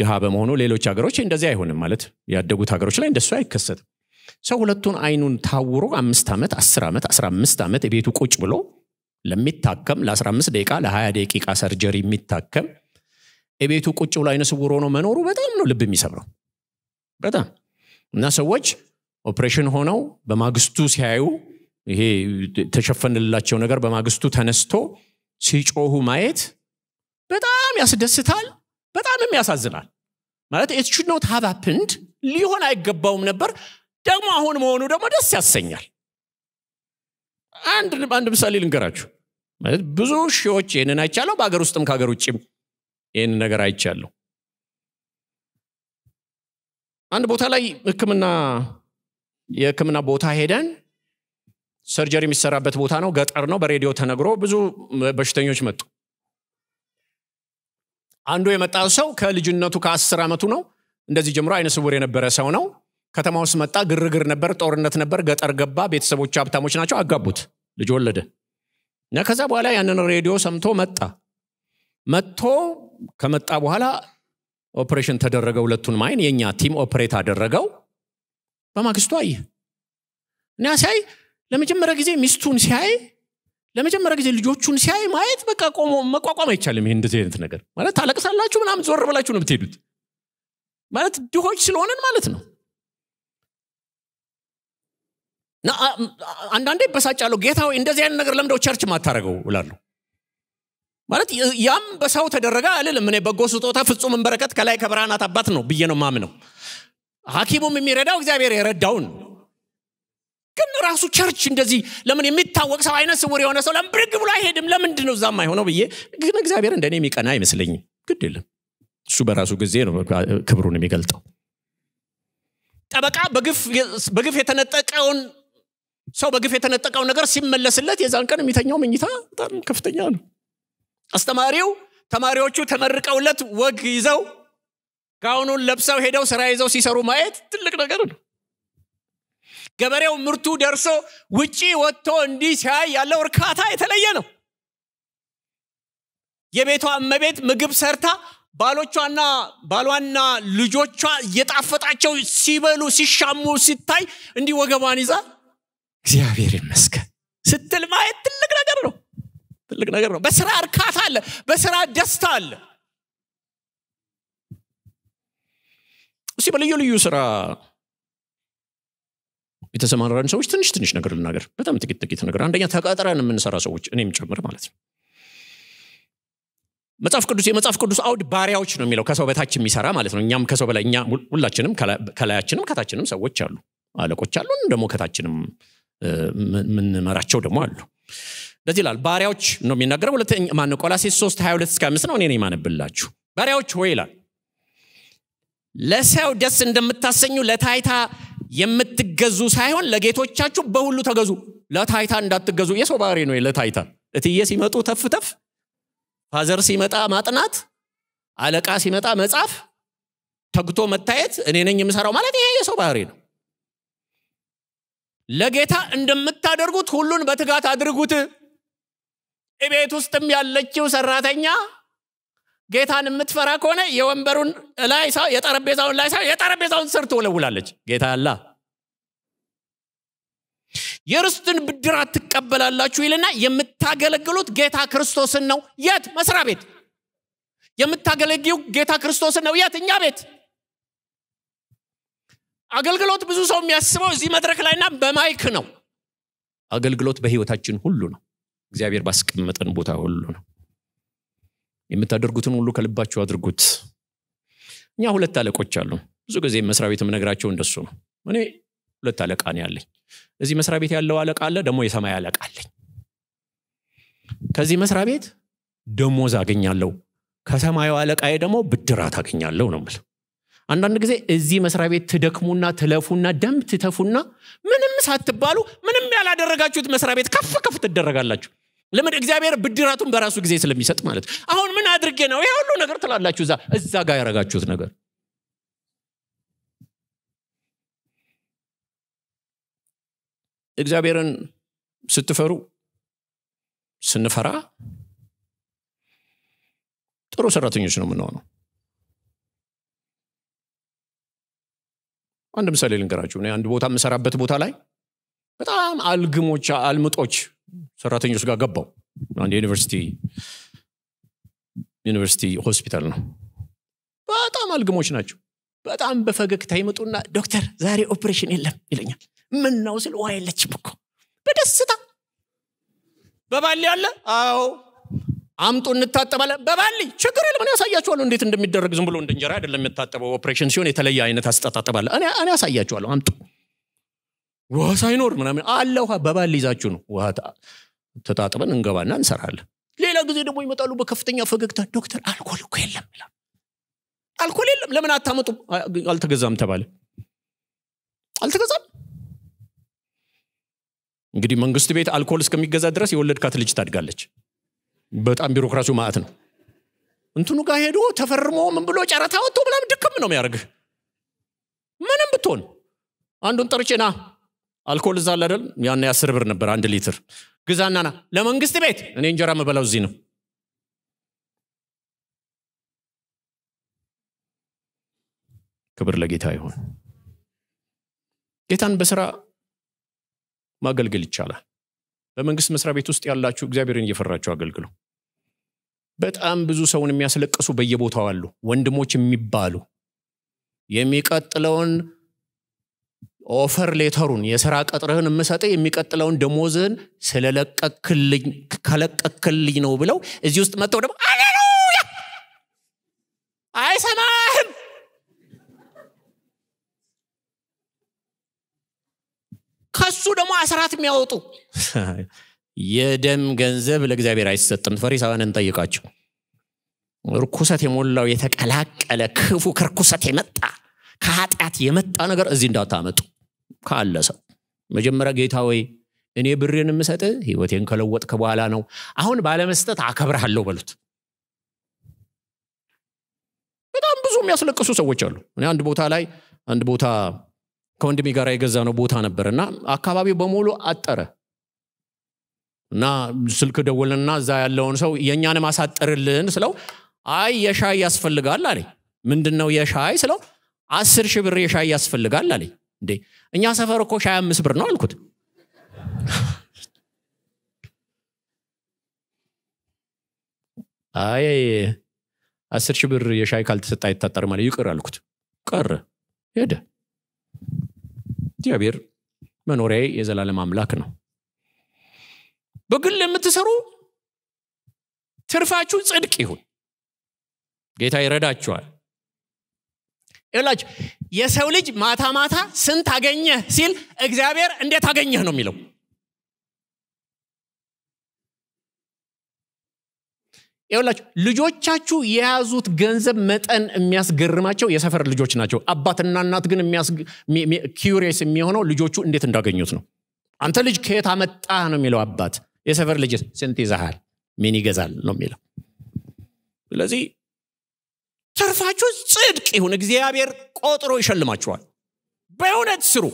ድሃ በመሆኑ ሌሎች ሀገሮች እንደዚህ አይሆንም ማለት ያደጉት ሀገሮች ላይ እንደሱ አይከሰትም። ሰው ሁለቱን አይኑን ታውሮ አምስት ዓመት አስር ዓመት አስራ አምስት ዓመት ቤቱ ቁጭ ብሎ ለሚታከም ለ15 ደቂቃ ለ20 ደቂቃ ሰርጀሪ የሚታከም የቤቱ ቁጭ ብሎ አይነ ስውር ሆኖ መኖሩ በጣም ነው ልብ የሚሰብረው በጣም እና ሰዎች ኦፕሬሽን ሆነው በማግስቱ ሲያዩ ይሄ ተሸፈንላቸው ነገር በማግስቱ ተነስቶ ሲጮሁ ማየት በጣም ያስደስታል፣ በጣምም ያሳዝናል። ማለት ኢት ሹድ ኖት ሃቭ ሊሆን አይገባውም ነበር። ደግሞ አሁን መሆኑ ደግሞ ደስ ያሰኛል። አንድ አንድ ምሳሌ ልንገራችሁ። ማለት ብዙ ሺዎች ይህንን አይቻለሁ። በሀገር ውስጥም ከሀገር ውጭም ይህን ነገር አይቻለሁ። አንድ ቦታ ላይ ህክምና የህክምና ቦታ ሄደን ሰርጀሪ የሚሰራበት ቦታ ነው፣ ገጠር ነው። በሬዲዮ ተነግሮ ብዙ በሽተኞች መጡ። አንዱ የመጣው ሰው ከልጅነቱ ከአስር ዓመቱ ነው። እንደዚህ ጀምሮ አይነ ስውር የነበረ ሰው ነው። ከተማ ውስጥ መጣ። ግርግር ነበር፣ ጦርነት ነበር። ገጠር ገባ። ቤተሰቦች ሀብታሞች ናቸው። አጋቡት፣ ልጅ ወለደ እና ከዛ በኋላ ያንን ሬዲዮ ሰምቶ መጣ። መጥቶ ከመጣ በኋላ ኦፕሬሽን ተደረገ። ሁለቱን ማይን የእኛ ቲም ኦፕሬት አደረገው። በማግስቱ አየ እና ሲያይ ለመጀመሪያ ጊዜ ሚስቱን ሲያይ ለመጀመሪያ ጊዜ ልጆቹን ሲያይ ማየት በቃ ቆሞ መቋቋም አይቻልም። ይህ እንደዚህ አይነት ነገር ማለት ታለቅሳላችሁ፣ ምናምን ዞር ብላችሁ ነው ብትሄዱት ማለት ድሆች ስለሆነን ማለት ነው። አንዳንዴ ይበሳጫለሁ። ጌታ እንደዚህ አይነት ነገር ለምደው ቸርች ማታደረገው እላለሁ። ማለት ያም በሰው ተደረገ አልልም። እኔ በጎ ስጦታ ፍጹምን በረከት ከላይ ከብርሃናት አባት ነው ብዬ ነው ማምነው። ሐኪሙም የሚረዳው እግዚአብሔር የረዳውን ግን ራሱ ቸርች እንደዚህ ለምን የሚታወቅ ሰው አይነት ስውር የሆነ ሰው ለምብርግ ብሎ አይሄድም ለምንድን ነው እዛም አይሆነው ብዬ ግን እግዚአብሔር እንደኔ የሚቀና አይመስለኝም ግድ የለም እሱ በራሱ ጊዜ ነው ክብሩን የሚገልጠው ጠበቃ በግፍ የተነጠቀውን ሰው በግፍ የተነጠቀውን ነገር ሲመለስለት የዛን ቀን የሚተኛው መኝታ በጣም ከፍተኛ ነው አስተማሪው ተማሪዎቹ ተመርቀውለት ወግ ይዘው ጋውኑን ለብሰው ሄደው ስራ ይዘው ሲሰሩ ማየት ትልቅ ነገር ነው ገበሬው ምርቱ ደርሶ ውጪ ወጥቶ እንዲህ ሲያይ ያለው እርካታ የተለየ ነው። የቤቷ እመቤት ምግብ ሰርታ ባሎቿና ባሏና ልጆቿ እየጣፈጣቸው ሲበሉ ሲሻሙ ሲታይ እንዲህ ወገቧን ይዛ እግዚአብሔር ይመስገን ስትል ማየት ትልቅ ነገር ነው። ትልቅ ነገር ነው። በስራ እርካታ አለ። በስራ ደስታ አለ። እስቲ በልዩ ልዩ ስራ የተሰማራን ሰዎች ትንሽ ትንሽ ነገር ልናገር፣ በጣም ጥቂት ጥቂት ነገር። አንደኛ ተቀጥረን የምንሰራ ሰዎች እኔም ጭምር ማለት ነው። መጽሐፍ ቅዱስ የመጽሐፍ ቅዱስ አውድ ባሪያዎች ነው የሚለው ከሰው በታች የሚሰራ ማለት ነው። እኛም ከሰው በላይ እኛ ሁላችንም ከላያችንም ከታችንም ሰዎች አሉ፣ አለቆች አሉ ደግሞ ከታችንም የምንመራቸው ደግሞ አሉ። ለዚህ ይላል ባሪያዎች ነው የሚናገረው። ሁለተኛ ማነው ቆላሴ 3 22 እስከ 5 ነው። እኔ ነው ማነብላችሁ ባሪያዎች ወይ ይላል ለሰው ደስ እንደምታሰኙ ለታይታ የምትገዙ ሳይሆን ለጌቶቻችሁ በሁሉ ተገዙ። ለታይታ እንዳትገዙ። የሰው ባህሪ ነው ለታይታ። እትዬ ሲመጡ ተፍተፍ፣ ፋዘር ሲመጣ ማጥናት፣ አለቃ ሲመጣ መጻፍ፣ ተግቶ መታየት፣ እኔ ነኝ የምሰራው ማለት ይሄ የሰው ባህሪ ነው። ለጌታ እንደምታደርጉት ሁሉን በትጋት አድርጉት። ቤት ውስጥም ያለችው ሰራተኛ ጌታን የምትፈራ ከሆነ የወንበሩን ላይ ሰው የጠረጴዛውን ላይ ሰው የጠረጴዛውን ስር ትወለውላለች ጌታ ያላ የርስትን ብድራት ትቀበላላችሁ ይልና የምታገለግሉት ጌታ ክርስቶስን ነው የት መስሪያ ቤት የምታገለግዩ ጌታ ክርስቶስን ነው የት እኛ ቤት አገልግሎት ብዙ ሰው የሚያስበው እዚህ መድረክ ላይና በማይክ ነው አገልግሎት በህይወታችን ሁሉ ነው እግዚአብሔር ባስቀመጠን ቦታ ሁሉ ነው የምታደርጉትን ሁሉ ከልባቸው አድርጉት። እኛ ሁለት አለቆች አሉ። ብዙ ጊዜ መስሪያ ቤት የምነግራቸው እንደሱ ነው። እኔ ሁለት አለቃ ነው ያለኝ። እዚህ መስሪያ ቤት ያለው አለቃ አለ፣ ደግሞ የሰማይ አለቃ አለኝ። ከዚህ መስሪያ ቤት ደሞዝ አገኛለሁ፣ ከሰማዩ አለቃዬ ደግሞ ብድራት አገኛለሁ ነው ምል አንዳንድ ጊዜ እዚህ መስሪያ ቤት ትደክሙና ትለፉና ደም ትተፉና ምንም ሳትባሉ ምንም ያላደረጋችሁት መስሪያ ቤት ከፍ ከፍ ትደረጋላችሁ። ለምን እግዚአብሔር ብድራቱን በራሱ ጊዜ ስለሚሰጥ ማለት አሁን ምን አድርጌ ነው ይህ ሁሉ ነገር ትላላችሁ እዛ እዛ ጋር ያረጋችሁት ነገር እግዚአብሔርን ስትፈሩ ስንፈራ ጥሩ ሰራተኞች ነው የምንሆነው አንድ ምሳሌ ልንገራችሁ አንድ ቦታ የምሰራበት ቦታ ላይ በጣም አልግሞች አልምጦች ሰራተኞች ጋር ገባው አንድ ዩኒቨርሲቲ ዩኒቨርሲቲ ሆስፒታል ነው በጣም አልግሞች ናቸው በጣም በፈገግታ ይመጡና ዶክተር ዛሬ ኦፕሬሽን የለም ይለኛል ምናው ስል ዋ የለችም እኮ በደስታ በባል አለ አዎ አምጡ እንታጠባለን በባል ችግር የለም እኔ ያሳያችኋለሁ እንዴት እንደሚደረግ ዝም ብሎ እንደ አይደለም የምታጠበው ኦፕሬሽን ሲሆን የተለየ አይነት አስጠጣጠባለ እኔ ያሳያችኋለሁ አምጡ ውሃ ሳይኖር ምናምን አለ ውሃ በባል ይዛችሁ ነው ውሃ ተጣጥበን እንገባና እንሰራለን። ሌላ ጊዜ ደግሞ ይመጣሉ በከፍተኛ ፈገግታ፣ ዶክተር አልኮል እኮ የለም ይላል። አልኮል የለም ለምን አታመጡ አልተገዛም ተባለ። አልተገዛም። እንግዲህ መንግስት ቤት አልኮል እስከሚገዛ ድረስ የወለድካት ልጅ ታድጋለች። በጣም ቢሮክራሲው ማዕት ነው። እንትኑ ጋር ሄዶ ተፈርሞ ምን ብሎ ጨረታ ወጥቶ ምናምን ድክም ነው የሚያደርግህ ምንም ብትሆን አንዱን ጠርቼ ና አልኮል እዛ አለ አይደል ያን አስር ብር ነበር አንድ ሊትር ግዛናና ለመንግስት ቤት እኔ እንጀራ መበላው እዚህ ነው ክብር ለጌታ ይሁን ጌታን በስራ ማገልገል ይቻላል በመንግስት መስሪያ ቤት ውስጥ ያላችሁ እግዚአብሔርን እየፈራችሁ አገልግሉ በጣም ብዙ ሰውን የሚያስለቅሱ በየቦታው አሉ ወንድሞች የሚባሉ የሚቀጥለውን ኦፈር ሌተሩን የስራ ቀጥርህን የምሰጥ የሚቀጥለውን ደሞዝህን ስለለቀክልኝ ከለቀክልኝ ነው ብለው እዚህ ውስጥ መጥተው ደግሞ አሌሉያ አይሰማህም ከሱ ደግሞ አስራት የሚያወጡ የደም ገንዘብ ለእግዚአብሔር አይሰጥም ፈሪሳውያን እንጠይቃቸው ርኩሰት የሞላው የተቀላቀለ ክፉ ከርኩሰት የመጣ ከኃጢአት የመጣ ነገር እዚህ እንዳታመጡ ካለ ሰው መጀመሪያ ጌታ ወይ እኔ ብሬን የምሰጥ ህይወቴን ከለወጥክ በኋላ ነው አሁን ባለመስጠት አከብርሃለሁ በሉት በጣም ብዙ የሚያስለቅሱ ሰዎች አሉ እኔ አንድ ቦታ ላይ አንድ ቦታ ከወንድሜ ጋር የገዛ ነው ቦታ ነበር እና አካባቢው በሙሉ አጠረ እና ስልክ ደወልንና እዛ ያለውን ሰው የእኛን ማሳጠርልን ስለው አይ የሻይ ያስፈልጋል አለ ምንድን ነው የሻይ ስለው አስር ሺህ ብር የሻይ ያስፈልጋል አለ እንዴ እኛ ሰፈር እኮ ሻይ አምስት ብር ነው አልኩት። አይ አስር ሺህ ብር የሻይ ካልተሰጠ አይታጠርም ማለ ይቅር አልኩት። ቀረ ሄደ። እግዚአብሔር መኖሪያ የዘላለም አምላክ ነው። በግል የምትሰሩ ትርፋችሁ ጽድቅ ይሁን፣ ጌታ ይረዳችኋል። ላች የሰው ልጅ ማታ ማታ ስንት አገኘህ ሲል እግዚአብሔር እንዴት አገኘህ ነው የሚለው ይኸውላችሁ ልጆቻችሁ የያዙት ገንዘብ መጠን የሚያስገርማቸው የሰፈር ልጆች ናቸው አባትና እናት ግን ኪሪስ የሚሆነው ልጆቹ እንዴት እንዳገኙት ነው አንተ ልጅ ከየት አመጣ ነው የሚለው አባት የሰፈር ልጅ ስንት ይዛሃል ምን ይገዛል ነው የሚለው ስለዚህ ትርፋችሁ ጽድቅ ይሁን፣ እግዚአብሔር ቆጥሮ ይሸልማችኋል። በእውነት ስሩ፣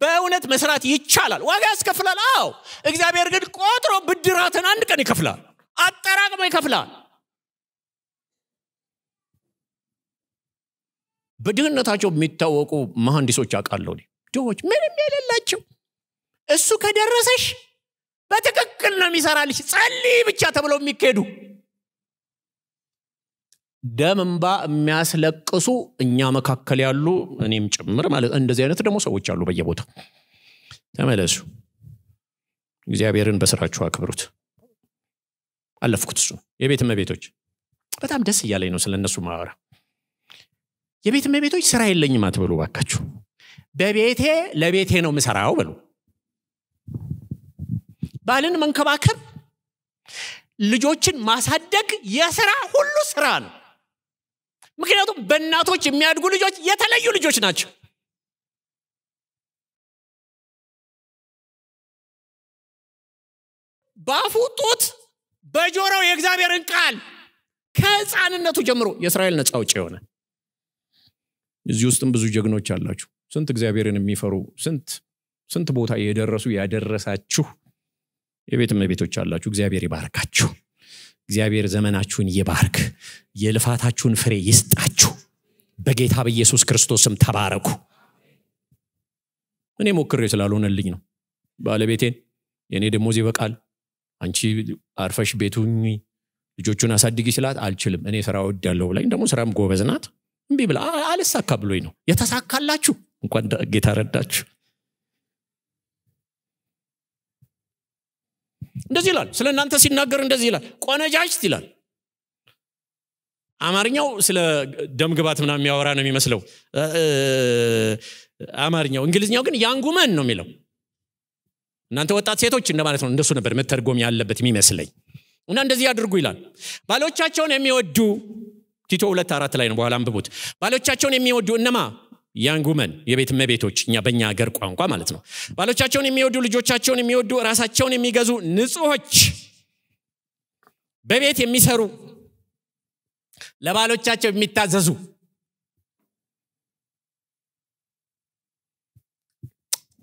በእውነት መስራት ይቻላል። ዋጋ ያስከፍላል። አዎ፣ እግዚአብሔር ግን ቆጥሮ ብድራትን አንድ ቀን ይከፍላል፣ አጠራቅሞ ይከፍላል። በድህነታቸው የሚታወቁ መሐንዲሶች አውቃለሁ። ድሆች ምንም የሌላቸው እሱ ከደረሰሽ በትክክል ነው የሚሰራልሽ፣ ጸልይ ብቻ ተብለው የሚካሄዱ ደም እንባ የሚያስለቅሱ እኛ መካከል ያሉ እኔም ጭምር ማለት እንደዚህ አይነት ደግሞ ሰዎች አሉ በየቦታው። ተመለሱ፣ እግዚአብሔርን በስራችሁ አክብሩት። አለፍኩት። እሱ የቤት ቤቶች በጣም ደስ እያለኝ ነው ስለ እነሱ ማወራ። የቤት ቤቶች ስራ የለኝም አትበሉ ባካችሁ። በቤቴ ለቤቴ ነው ምሰራው በሉ። ባልን መንከባከብ ልጆችን ማሳደግ የስራ ሁሉ ስራ ነው። ምክንያቱም በእናቶች የሚያድጉ ልጆች የተለዩ ልጆች ናቸው በአፉ ጡት በጆሮው የእግዚአብሔርን ቃል ከህፃንነቱ ጀምሮ የእስራኤል ነፃ ውጭ የሆነ እዚህ ውስጥም ብዙ ጀግኖች አላችሁ ስንት እግዚአብሔርን የሚፈሩ ስንት ስንት ቦታ የደረሱ ያደረሳችሁ የቤት ቤቶች አላችሁ እግዚአብሔር ይባርካችሁ እግዚአብሔር ዘመናችሁን ይባርክ፣ የልፋታችሁን ፍሬ ይስጣችሁ። በጌታ በኢየሱስ ክርስቶስም ተባረኩ። እኔ ሞክሬ ስላልሆነልኝ ነው። ባለቤቴን የእኔ ደሞዝ ይበቃል፣ አንቺ አርፈሽ ቤቱ ልጆቹን አሳድጊ ስላት አልችልም፣ እኔ ስራ ወድ ያለው ላይ ደግሞ ስራም ጎበዝናት እንቢ ብላ አልሳካ ብሎኝ ነው። የተሳካላችሁ እንኳን ጌታ ረዳችሁ። እንደዚህ ይላል። ስለ እናንተ ሲናገር እንደዚህ ይላል፣ ቆነጃጅት ይላል። አማርኛው ስለ ደም ግባት ምናምን የሚያወራ ነው የሚመስለው አማርኛው። እንግሊዝኛው ግን ያንጉመን ነው የሚለው። እናንተ ወጣት ሴቶች እንደማለት ነው። እንደሱ ነበር መተርጎም ያለበት የሚመስለኝ። እና እንደዚህ ያድርጉ ይላል። ባሎቻቸውን የሚወዱ ቲቶ ሁለት አራት ላይ ነው፣ በኋላ አንብቡት። ባሎቻቸውን የሚወዱ እነማ ያንግ ውመን የቤት መቤቶች እኛ በእኛ ሀገር ቋንቋ ማለት ነው ባሎቻቸውን የሚወዱ ልጆቻቸውን የሚወዱ ራሳቸውን የሚገዙ ንጹሆች በቤት የሚሰሩ ለባሎቻቸው የሚታዘዙ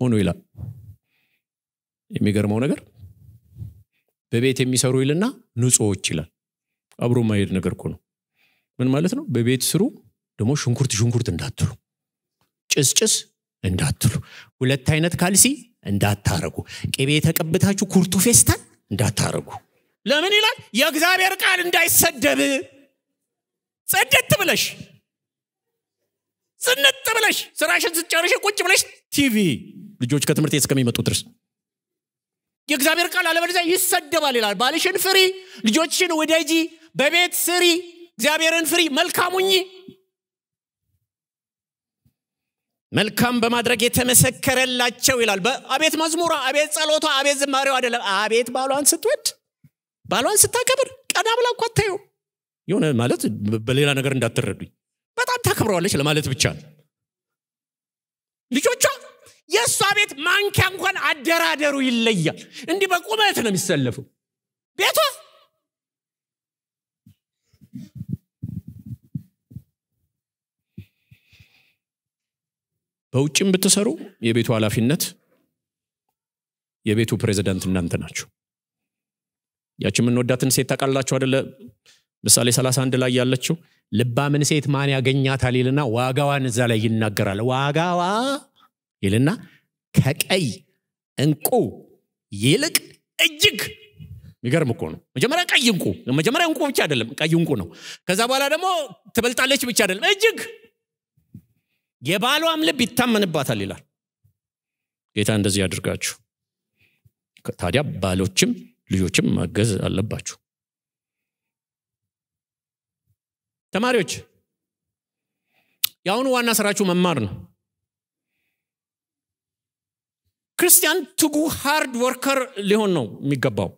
ሆኑ ይላል የሚገርመው ነገር በቤት የሚሰሩ ይልና ንጹዎች ይላል አብሮ ማሄድ ነገር ነው ምን ማለት ነው በቤት ስሩ ደግሞ ሽንኩርት ሽንኩርት እንዳትሉ ጭስጭስ እንዳትሉ፣ ሁለት አይነት ካልሲ እንዳታረጉ፣ ቅቤ የተቀብታችሁ ኩርቱ ፌስታን እንዳታረጉ። ለምን ይላል? የእግዚአብሔር ቃል እንዳይሰደብ ጽድት ብለሽ ጽንጥ ብለሽ ስራሽን ስጨርሽ ቁጭ ብለሽ ቲቪ ልጆች ከትምህርት እስከሚመጡ ድረስ የእግዚአብሔር ቃል አለበለዚያ ይሰደባል ይላል። ባልሽን ፍሪ፣ ልጆችሽን ውደጂ፣ በቤት ስሪ፣ እግዚአብሔርን ፍሪ፣ መልካሙኝ መልካም በማድረግ የተመሰከረላቸው ይላል። አቤት መዝሙሯ፣ አቤት ጸሎቷ፣ አቤት ዝማሬው አይደለም። አቤት ባሏን ስትወድ፣ ባሏን ስታከብር፣ ቀና ብላ የሆነ ማለት በሌላ ነገር እንዳትረዱኝ፣ በጣም ታከብረዋለች ለማለት ብቻ ነው። ልጆቿ የእሷ ቤት ማንኪያ እንኳን አደራደሩ ይለያል። እንዲህ በቁመት ነው የሚሰለፈው ቤቷ በውጭም ብትሰሩ የቤቱ ኃላፊነት የቤቱ ፕሬዚደንት እናንተ ናችሁ። ያች የምንወዳትን ሴት ታቃላችሁ አደለ? ምሳሌ 31 ላይ ያለችው ልባምን ሴት ማን ያገኛታል ይልና ዋጋዋን እዛ ላይ ይናገራል። ዋጋዋ ይልና ከቀይ እንቁ ይልቅ እጅግ ይገርም እኮ ነው። መጀመሪያ ቀይ እንቁ መጀመሪያ እንቁ ብቻ አይደለም ቀይ እንቁ ነው። ከዛ በኋላ ደግሞ ትበልጣለች ብቻ አይደለም እጅግ የባሏም ልብ ይታመንባታል ይላል ጌታ እንደዚህ ያድርጋችሁ ታዲያ ባሎችም ልጆችም ማገዝ አለባችሁ ተማሪዎች የአሁኑ ዋና ስራችሁ መማር ነው ክርስቲያን ትጉ ሃርድ ወርከር ሊሆን ነው የሚገባው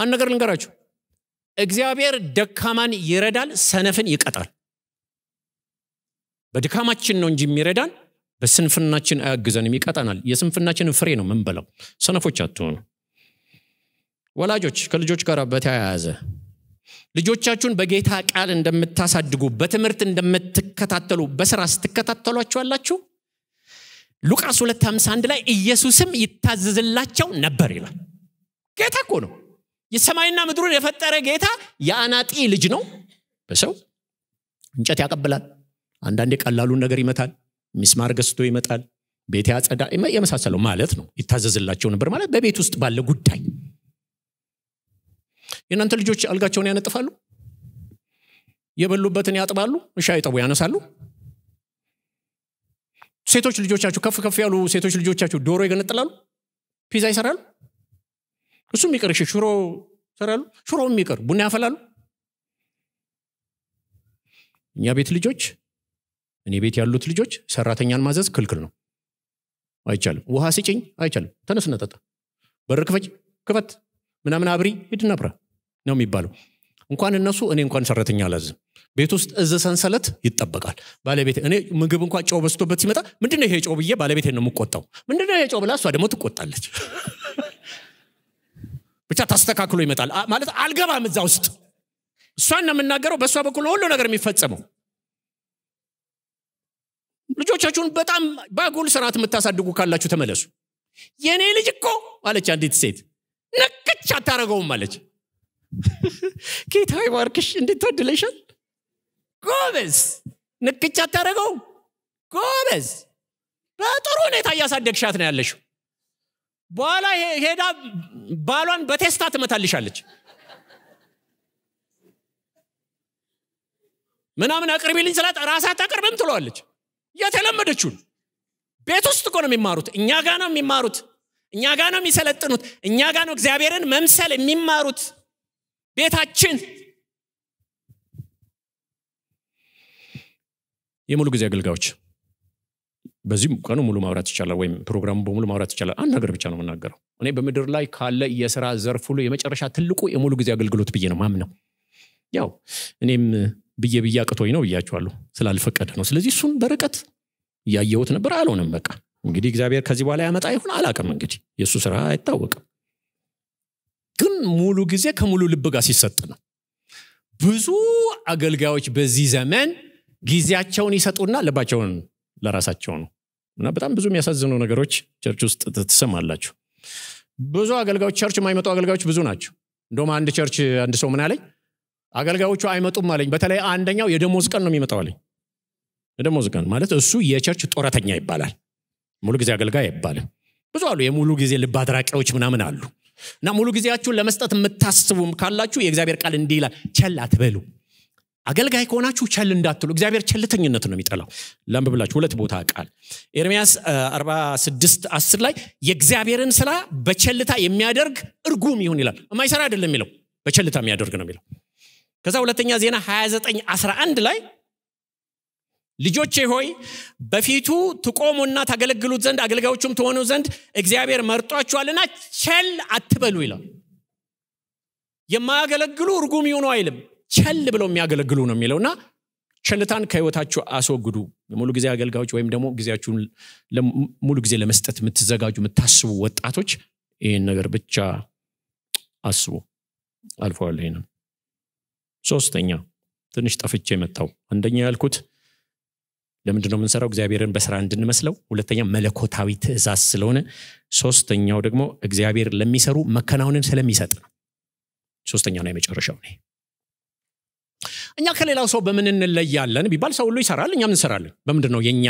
አንድ ነገር ልንገራችሁ እግዚአብሔር ደካማን ይረዳል ሰነፍን ይቀጣል በድካማችን ነው እንጂ የሚረዳን በስንፍናችን አያግዘንም፣ ይቀጠናል የስንፍናችንን ፍሬ ነው ምንበለው ሰነፎች አትሆኑ። ወላጆች ከልጆች ጋር በተያያዘ ልጆቻችሁን በጌታ ቃል እንደምታሳድጉ በትምህርት እንደምትከታተሉ በስራ ስትከታተሏቸዋላችሁ ሉቃስ 251 ላይ ኢየሱስም ይታዘዝላቸው ነበር ይላል ጌታ እኮ ነው የሰማይና ምድሩን የፈጠረ ጌታ የአናጢ ልጅ ነው በሰው እንጨት ያቀብላል አንዳንዴ ቀላሉን ነገር ይመታል፣ ሚስማር ገዝቶ ይመጣል፣ ቤት ያጸዳ የመሳሰለው ማለት ነው። ይታዘዝላቸው ነበር ማለት በቤት ውስጥ ባለ ጉዳይ የእናንተ ልጆች አልጋቸውን ያነጥፋሉ፣ የበሉበትን ያጥባሉ፣ እሻ ጠቡ ያነሳሉ። ሴቶች ልጆቻቸው ከፍ ከፍ ያሉ ሴቶች ልጆቻችሁ ዶሮ ይገነጥላሉ፣ ፒዛ ይሰራሉ። እሱም ይቅር እሺ፣ ሽሮ ይሰራሉ። ሽሮም ይቅር ቡና ያፈላሉ። እኛ ቤት ልጆች እኔ ቤት ያሉት ልጆች ሰራተኛን ማዘዝ ክልክል ነው፣ አይቻልም። ውሃ ሲጭኝ አይቻልም። ተነስና በር ክፈች፣ ክፈት፣ ምናምን አብሪ፣ ሂድና ነው የሚባለው። እንኳን እነሱ እኔ እንኳን ሰራተኛ አላዝም። ቤት ውስጥ እዝ ሰንሰለት ይጠበቃል። ባለቤት እኔ ምግብ እንኳን ጨው በስቶበት ሲመጣ ምንድነው ይሄ ጨው ብዬ ባለቤት ነው የምቆጣው። ምንድነው ይሄ ጨው ብላ እሷ ደግሞ ትቆጣለች። ብቻ ታስተካክሎ ይመጣል ማለት አልገባም እዛ ውስጥ እሷን ነው የምናገረው። በእሷ በኩል ሁሉ ነገር የሚፈጸመው ልጆቻችሁን በጣም በአጉል ስርዓት የምታሳድጉ ካላችሁ ተመለሱ የእኔ ልጅ እኮ አለች አንዲት ሴት ነቅች አታረገውም አለች ጌታዊ ማርክሽ እንዴት ጎበዝ ንቅች አታደረገውም ጎበዝ በጥሩ ሁኔታ እያሳደግሻት ነው ያለሽው በኋላ ሄዳ ባሏን በቴስታ ትመታልሻለች ምናምን አቅርቢልኝ ስላት ራሳት አቅርብም ትለዋለች የተለመደችውን ቤት ውስጥ እኮ ነው የሚማሩት እኛ ጋ ነው የሚማሩት እኛ ጋ ነው የሚሰለጥኑት እኛ ጋ ነው እግዚአብሔርን መምሰል የሚማሩት ቤታችን የሙሉ ጊዜ አገልጋዮች በዚህም ቀኑ ሙሉ ማብራት ይቻላል ወይም ፕሮግራሙ በሙሉ ማብራት ይቻላል አንድ ነገር ብቻ ነው የምናገረው እኔ በምድር ላይ ካለ የስራ ዘርፍ ሁሉ የመጨረሻ ትልቁ የሙሉ ጊዜ አገልግሎት ብዬ ነው ማምነው ያው እኔም ብዬ ብዬ አቅቶኝ ነው ብያቸዋለሁ። ስላልፈቀደ ነው። ስለዚህ እሱን በርቀት እያየሁት ነበር። አልሆንም በቃ እንግዲህ እግዚአብሔር ከዚህ በኋላ ያመጣ ይሁን አላቅም። እንግዲህ የእሱ ስራ አይታወቅም። ግን ሙሉ ጊዜ ከሙሉ ልብ ጋር ሲሰጥ ነው። ብዙ አገልጋዮች በዚህ ዘመን ጊዜያቸውን ይሰጡና ልባቸውን ለራሳቸው ነው እና በጣም ብዙ የሚያሳዝኑ ነገሮች ቸርች ውስጥ ትሰማላችሁ። ብዙ አገልጋዮች ቸርች የማይመጡ አገልጋዮች ብዙ ናቸው። እንደም አንድ ቸርች አንድ ሰው ምን አለኝ አገልጋዮቹ አይመጡም አለኝ። በተለይ አንደኛው የደሞዝ ቀን ነው የሚመጣው አለኝ። የደሞዝ ቀን ማለት እሱ የቸርች ጦረተኛ ይባላል። ሙሉ ጊዜ አገልጋይ ይባላል ብዙ አሉ የሙሉ ጊዜ ልብ አድራቂዎች ምናምን አሉ። እና ሙሉ ጊዜያችሁን ለመስጠት የምታስቡም ካላችሁ የእግዚአብሔር ቃል እንዲህ ይላል፣ ቸል አትበሉ። አገልጋይ ከሆናችሁ ቸል እንዳትሉ። እግዚአብሔር ቸልተኝነት ነው የሚጠላው። ለምብላችሁ ሁለት ቦታ ቃል ኤርሚያስ 46 10 ላይ የእግዚአብሔርን ስራ በቸልታ የሚያደርግ እርጉም ይሁን ይላል። የማይሰራ አይደለም የሚለው በቸልታ የሚያደርግ ነው የሚለው ከዛ ሁለተኛ ዜና 29 11 ላይ ልጆቼ ሆይ በፊቱ ትቆሙና ታገለግሉት ዘንድ አገልጋዮቹም ትሆኑ ዘንድ እግዚአብሔር መርጧችኋልና ቸል አትበሉ ይላል የማያገለግሉ እርጉም ይሆኑ አይልም ቸል ብለው የሚያገለግሉ ነው የሚለውና ቸልታን ከህይወታችሁ አስወግዱ የሙሉ ጊዜ አገልጋዮች ወይም ደግሞ ጊዜያችሁን ሙሉ ጊዜ ለመስጠት የምትዘጋጁ የምታስቡ ወጣቶች ይህን ነገር ብቻ አስቡ አልፈዋለ ይህንም ሶስተኛ ትንሽ ጠፍቼ የመጣው አንደኛ ያልኩት ለምንድነው ነው የምንሰራው እግዚአብሔርን በስራ እንድንመስለው ሁለተኛ መለኮታዊ ትእዛዝ ስለሆነ ሶስተኛው ደግሞ እግዚአብሔር ለሚሰሩ መከናወንን ስለሚሰጥ ነው ነው የመጨረሻው ነው እኛ ከሌላው ሰው በምን እንለያለን ቢባል ሰው ሁሉ ይሰራል እኛም እንሰራለን በምንድን ነው የእኛ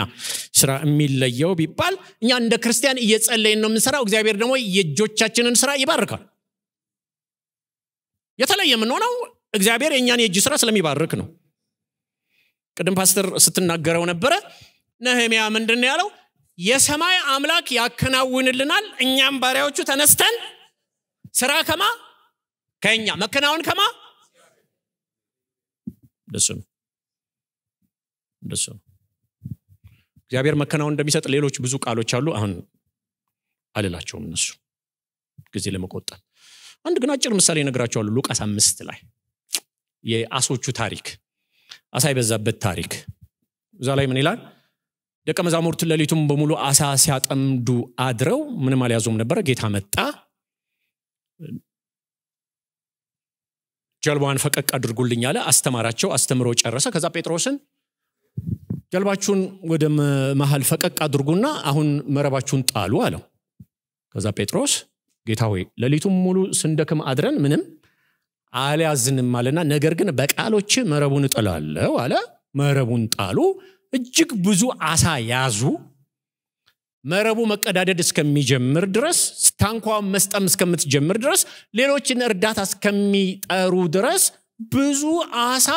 ስራ የሚለየው ቢባል እኛ እንደ ክርስቲያን እየጸለይን ነው የምንሰራው እግዚአብሔር ደግሞ የእጆቻችንን ስራ ይባርካል የተለየ የምንሆነው እግዚአብሔር የእኛን የእጅ ስራ ስለሚባርክ ነው ቅድም ፓስተር ስትናገረው ነበረ ነህሚያ ምንድን ያለው የሰማይ አምላክ ያከናውንልናል እኛም ባሪያዎቹ ተነስተን ስራ ከማ ከኛ መከናወን ከማ እንደሱ ነው እንደሱ ነው እግዚአብሔር መከናወን እንደሚሰጥ ሌሎች ብዙ ቃሎች አሉ አሁን አልላቸውም እነሱ ጊዜ ለመቆጠብ አንድ ግን አጭር ምሳሌ ነግራቸዋሉ ሉቃስ አምስት ላይ የአሶቹ ታሪክ አሳ የበዛበት ታሪክ እዛ ላይ ምን ይላል ደቀ መዛሙርቱ ለሊቱም በሙሉ አሳ ሲያጠምዱ አድረው ምንም አልያዙም ነበረ ጌታ መጣ ጀልባዋን ፈቀቅ አድርጉልኝ አለ አስተማራቸው አስተምሮ ጨረሰ ከዛ ጴጥሮስን ጀልባችሁን ወደ መሀል ፈቀቅ አድርጉና አሁን መረባችሁን ጣሉ አለው ከዛ ጴጥሮስ ጌታ ሆይ ለሊቱም ሙሉ ስንደክም አድረን ምንም አልያዝንም አለና ነገር ግን በቃሎች መረቡን እጥላለሁ አለ። መረቡን ጣሉ። እጅግ ብዙ አሳ ያዙ። መረቡ መቀዳደድ እስከሚጀምር ድረስ ታንኳ መስጠም እስከምትጀምር ድረስ ሌሎችን እርዳታ እስከሚጠሩ ድረስ ብዙ አሳ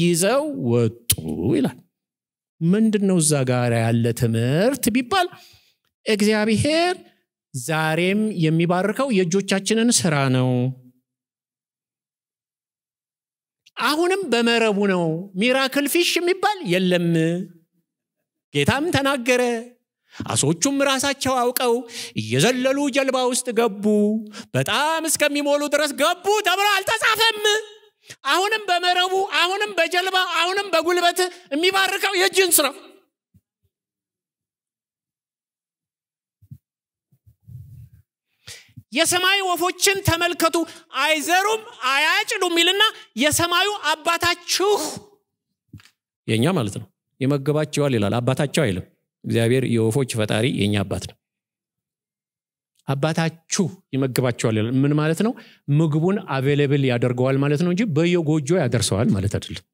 ይዘው ወጡ ይላል። ምንድን ነው እዛ ጋር ያለ ትምህርት ቢባል እግዚአብሔር ዛሬም የሚባርከው የእጆቻችንን ስራ ነው። አሁንም በመረቡ ነው። ሚራክል ፊሽ የሚባል የለም። ጌታም ተናገረ። አሶቹም ራሳቸው አውቀው እየዘለሉ ጀልባ ውስጥ ገቡ። በጣም እስከሚሞሉ ድረስ ገቡ ተብሎ አልተጻፈም። አሁንም በመረቡ፣ አሁንም በጀልባ፣ አሁንም በጉልበት የሚባርከው የእጅን ስራ የሰማይ ወፎችን ተመልከቱ አይዘሩም አያጭዱ ይልና የሰማዩ አባታችሁ የእኛ ማለት ነው ይመግባቸዋል ይላል አባታቸው አይልም እግዚአብሔር የወፎች ፈጣሪ የእኛ አባት ነው አባታችሁ ይመግባቸዋል ይላል ምን ማለት ነው ምግቡን አቬለብል ያደርገዋል ማለት ነው እንጂ በየጎጆ ያደርሰዋል ማለት አይደለም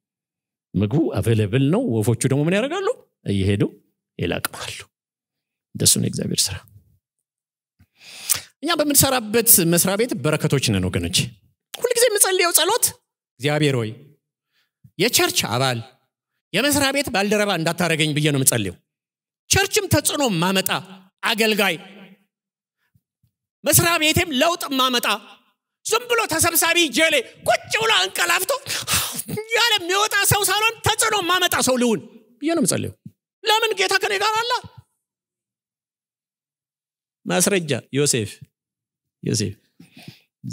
ምግቡ አቬለብል ነው ወፎቹ ደግሞ ምን ያደርጋሉ እየሄዱ ይላቅማሉ እንደሱ ነው የእግዚአብሔር ስራ እኛ በምንሰራበት መስሪያ ቤት በረከቶች ነን ወገኖች። ሁልጊዜ የምጸልየው ጸሎት እግዚአብሔር ሆይ የቸርች አባል የመስሪያ ቤት ባልደረባ እንዳታረገኝ ብዬ ነው የምጸልየው። ቸርችም ተጽዕኖ ማመጣ አገልጋይ፣ መስሪያ ቤቴም ለውጥ ማመጣ ዝም ብሎ ተሰብሳቢ ጀሌ ቁጭ ብሎ አንቀላፍቶ ያለ የሚወጣ ሰው ሳሎን ተጽዕኖ ማመጣ ሰው ልውን ብዬ ነው የምጸልየው። ለምን ጌታ ከኔ ጋር አላ ማስረጃ ዮሴፍ ዮሴፍ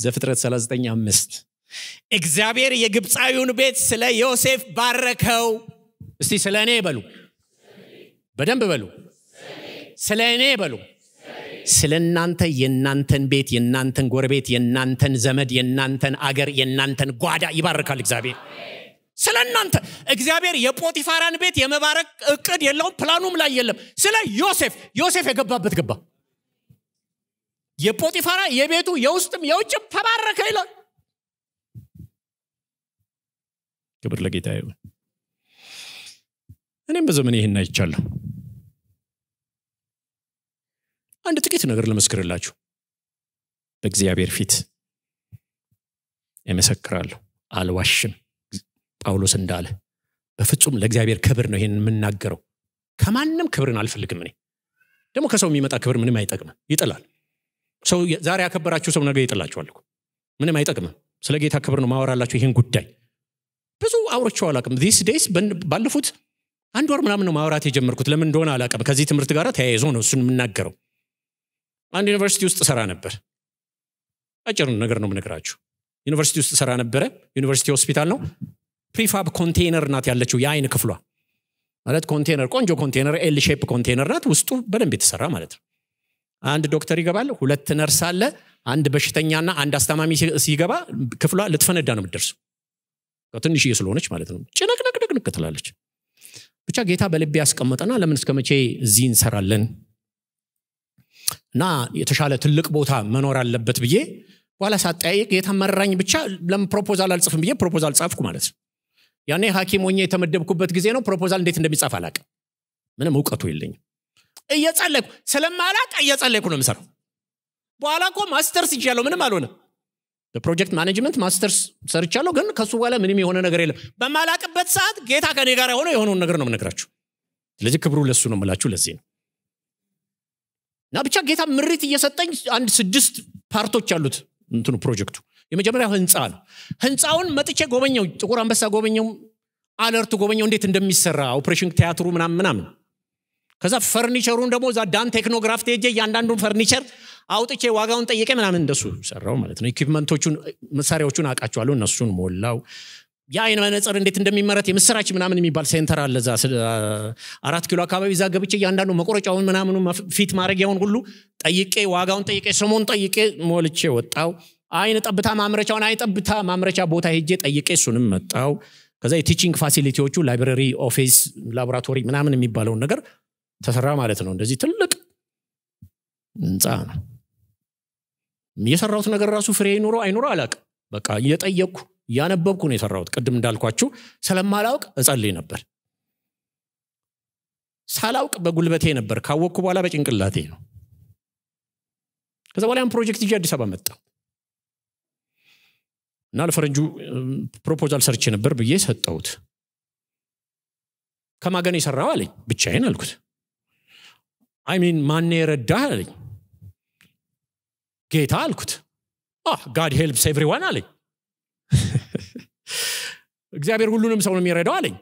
ዘፍጥረት 395 እግዚአብሔር የግብፃዊውን ቤት ስለ ዮሴፍ ባረከው እስቲ ስለ እኔ በሉ በደንብ በሉ ስለ እኔ በሉ ስለ እናንተ የእናንተን ቤት የእናንተን ጎረቤት የእናንተን ዘመድ የእናንተን አገር የእናንተን ጓዳ ይባርካል እግዚአብሔር ስለ እናንተ እግዚአብሔር የጶጢፋራን ቤት የመባረክ እቅድ የለውም ፕላኑም ላይ የለም ስለ ዮሴፍ ዮሴፍ የገባበት ገባ የፖጢፋራ የቤቱ የውስጥም የውጭም ተባረከ ይላል ክብር ለጌታ ይሁን እኔም በዘመን ይህን አይቻለሁ አንድ ጥቂት ነገር ለመስክርላችሁ በእግዚአብሔር ፊት የመሰክራለሁ አልዋሽም ጳውሎስ እንዳለ በፍጹም ለእግዚአብሔር ክብር ነው ይህን የምናገረው ከማንም ክብርን አልፈልግም እኔ ደግሞ ከሰው የሚመጣ ክብር ምንም አይጠቅምም ይጥላል ሰው ዛሬ ያከበራችሁ ሰው ነገ ይጥላችኋል ምንም አይጠቅምም ስለ ጌታ ክብር ነው ማወራላችሁ ይህን ጉዳይ ብዙ አውርቼው አላቅም ዲስ ዴይስ ባለፉት አንድ ወር ምናምን ነው ማውራት የጀመርኩት ለምን እንደሆነ አላቅም ከዚህ ትምህርት ጋር ተያይዞ ነው እሱን የምናገረው አንድ ዩኒቨርሲቲ ውስጥ ሰራ ነበር አጭር ነገር ነው ምነግራችሁ ዩኒቨርሲቲ ውስጥ ሰራ ነበረ ዩኒቨርሲቲ ሆስፒታል ነው ፕሪፋብ ኮንቴይነር ናት ያለችው የአይን ክፍሏ ማለት ኮንቴነር ቆንጆ ኮንቴነር ኤል ሼፕ ኮንቴነር ናት ውስጡ በደንብ የተሰራ ማለት ነው አንድ ዶክተር ይገባል፣ ሁለት ነርስ አለ፣ አንድ በሽተኛና አንድ አስታማሚ ሲገባ ክፍሏ ልትፈነዳ ነው የምትደርሰው። ትንሽዬ ስለሆነች ማለት ነው። ጭንቅንቅንቅንቅ ትላለች። ብቻ ጌታ በልቤ ያስቀመጠና ለምን እስከ መቼ እዚህ እንሰራለን እና የተሻለ ትልቅ ቦታ መኖር አለበት ብዬ በኋላ ሳጠያየቅ ጌታ መራኝ። ብቻ ለምን ፕሮፖዛል አልጽፍም ብዬ ፕሮፖዛል ጻፍኩ ማለት ነው። ያኔ ሀኪም ሆኜ የተመደብኩበት ጊዜ ነው። ፕሮፖዛል እንዴት እንደሚጻፍ አላውቅም። ምንም እውቀቱ የለኝም። እየጸለይኩ ስለማላቅ እየጸለይኩ ነው የምሰራው። በኋላ እኮ ማስተርስ ይቻለው ምንም አልሆነ በፕሮጀክት ማኔጅመንት ማስተርስ ሰርቻለሁ፣ ግን ከሱ በኋላ ምንም የሆነ ነገር የለም። በማላቅበት ሰዓት ጌታ ከኔ ጋር የሆነ የሆነውን ነገር ነው ምነግራችሁ ስለዚህ ክብሩ ለሱ ነው ምላችሁ ለዚህ ነው እና ብቻ ጌታ ምሪት እየሰጠኝ አንድ ስድስት ፓርቶች አሉት እንትኑ ፕሮጀክቱ። የመጀመሪያው ህንፃ ነው። ህንፃውን መጥቼ ጎበኘው፣ ጥቁር አንበሳ ጎበኘው፣ አለርት ጎበኘው፣ እንዴት እንደሚሰራ ኦፕሬሽን ቲያትሩ ምናምን ምናምን ከዛ ፈርኒቸሩን ደግሞ እዛ ዳን ቴክኖግራፍ ሄጄ እያንዳንዱን ፈርኒቸር አውጥቼ ዋጋውን ጠየቀ ምናምን እንደሱ ሰራው ማለት ነው ኢኩፕመንቶቹን መሳሪያዎቹን አውቃቸዋለሁ እነሱን ሞላው የአይን መነጽር እንዴት እንደሚመረት የምስራች ምናምን የሚባል ሴንተር አለ ዛ አራት ኪሎ አካባቢ እዛ ገብቼ እያንዳንዱ መቆረጫውን ምናምኑ ፊት ማድረጊያውን ሁሉ ጠይቄ ዋጋውን ጠይቄ ስሙን ጠይቄ ሞልቼ ወጣው አይን ጠብታ ማምረቻውን አይን ጠብታ ማምረቻ ቦታ ሄጄ ጠይቄ እሱንም መጣው ከዛ የቲችንግ ፋሲሊቲዎቹ ላይብረሪ ኦፊስ ላቦራቶሪ ምናምን የሚባለውን ነገር ተሰራ ማለት ነው። እንደዚህ ትልቅ ህንፃ ነው። የሰራሁት ነገር ራሱ ፍሬ ይኑሮ አይኑሮ አላቅ በቃ እየጠየቅኩ እያነበብኩ ነው የሰራሁት። ቅድም እንዳልኳችሁ ስለማላውቅ እጸልይ ነበር። ሳላውቅ በጉልበቴ ነበር። ካወቅኩ በኋላ በጭንቅላቴ ነው። ከዛ በኋላ ያን ፕሮጀክት እጅ አዲስ አበባ መጣ እና ለፈረንጁ ፕሮፖዛል ሰርቼ ነበር ብዬ ሰጠሁት። ከማገን የሰራው አለኝ። ብቻዬን አልኩት። አይሚን ማን የረዳህ አለኝ ጌታ አልኩት ጋድ ሄልፕስ ኤቭሪዋን አለኝ እግዚአብሔር ሁሉንም ሰው ነው የሚረዳው አለኝ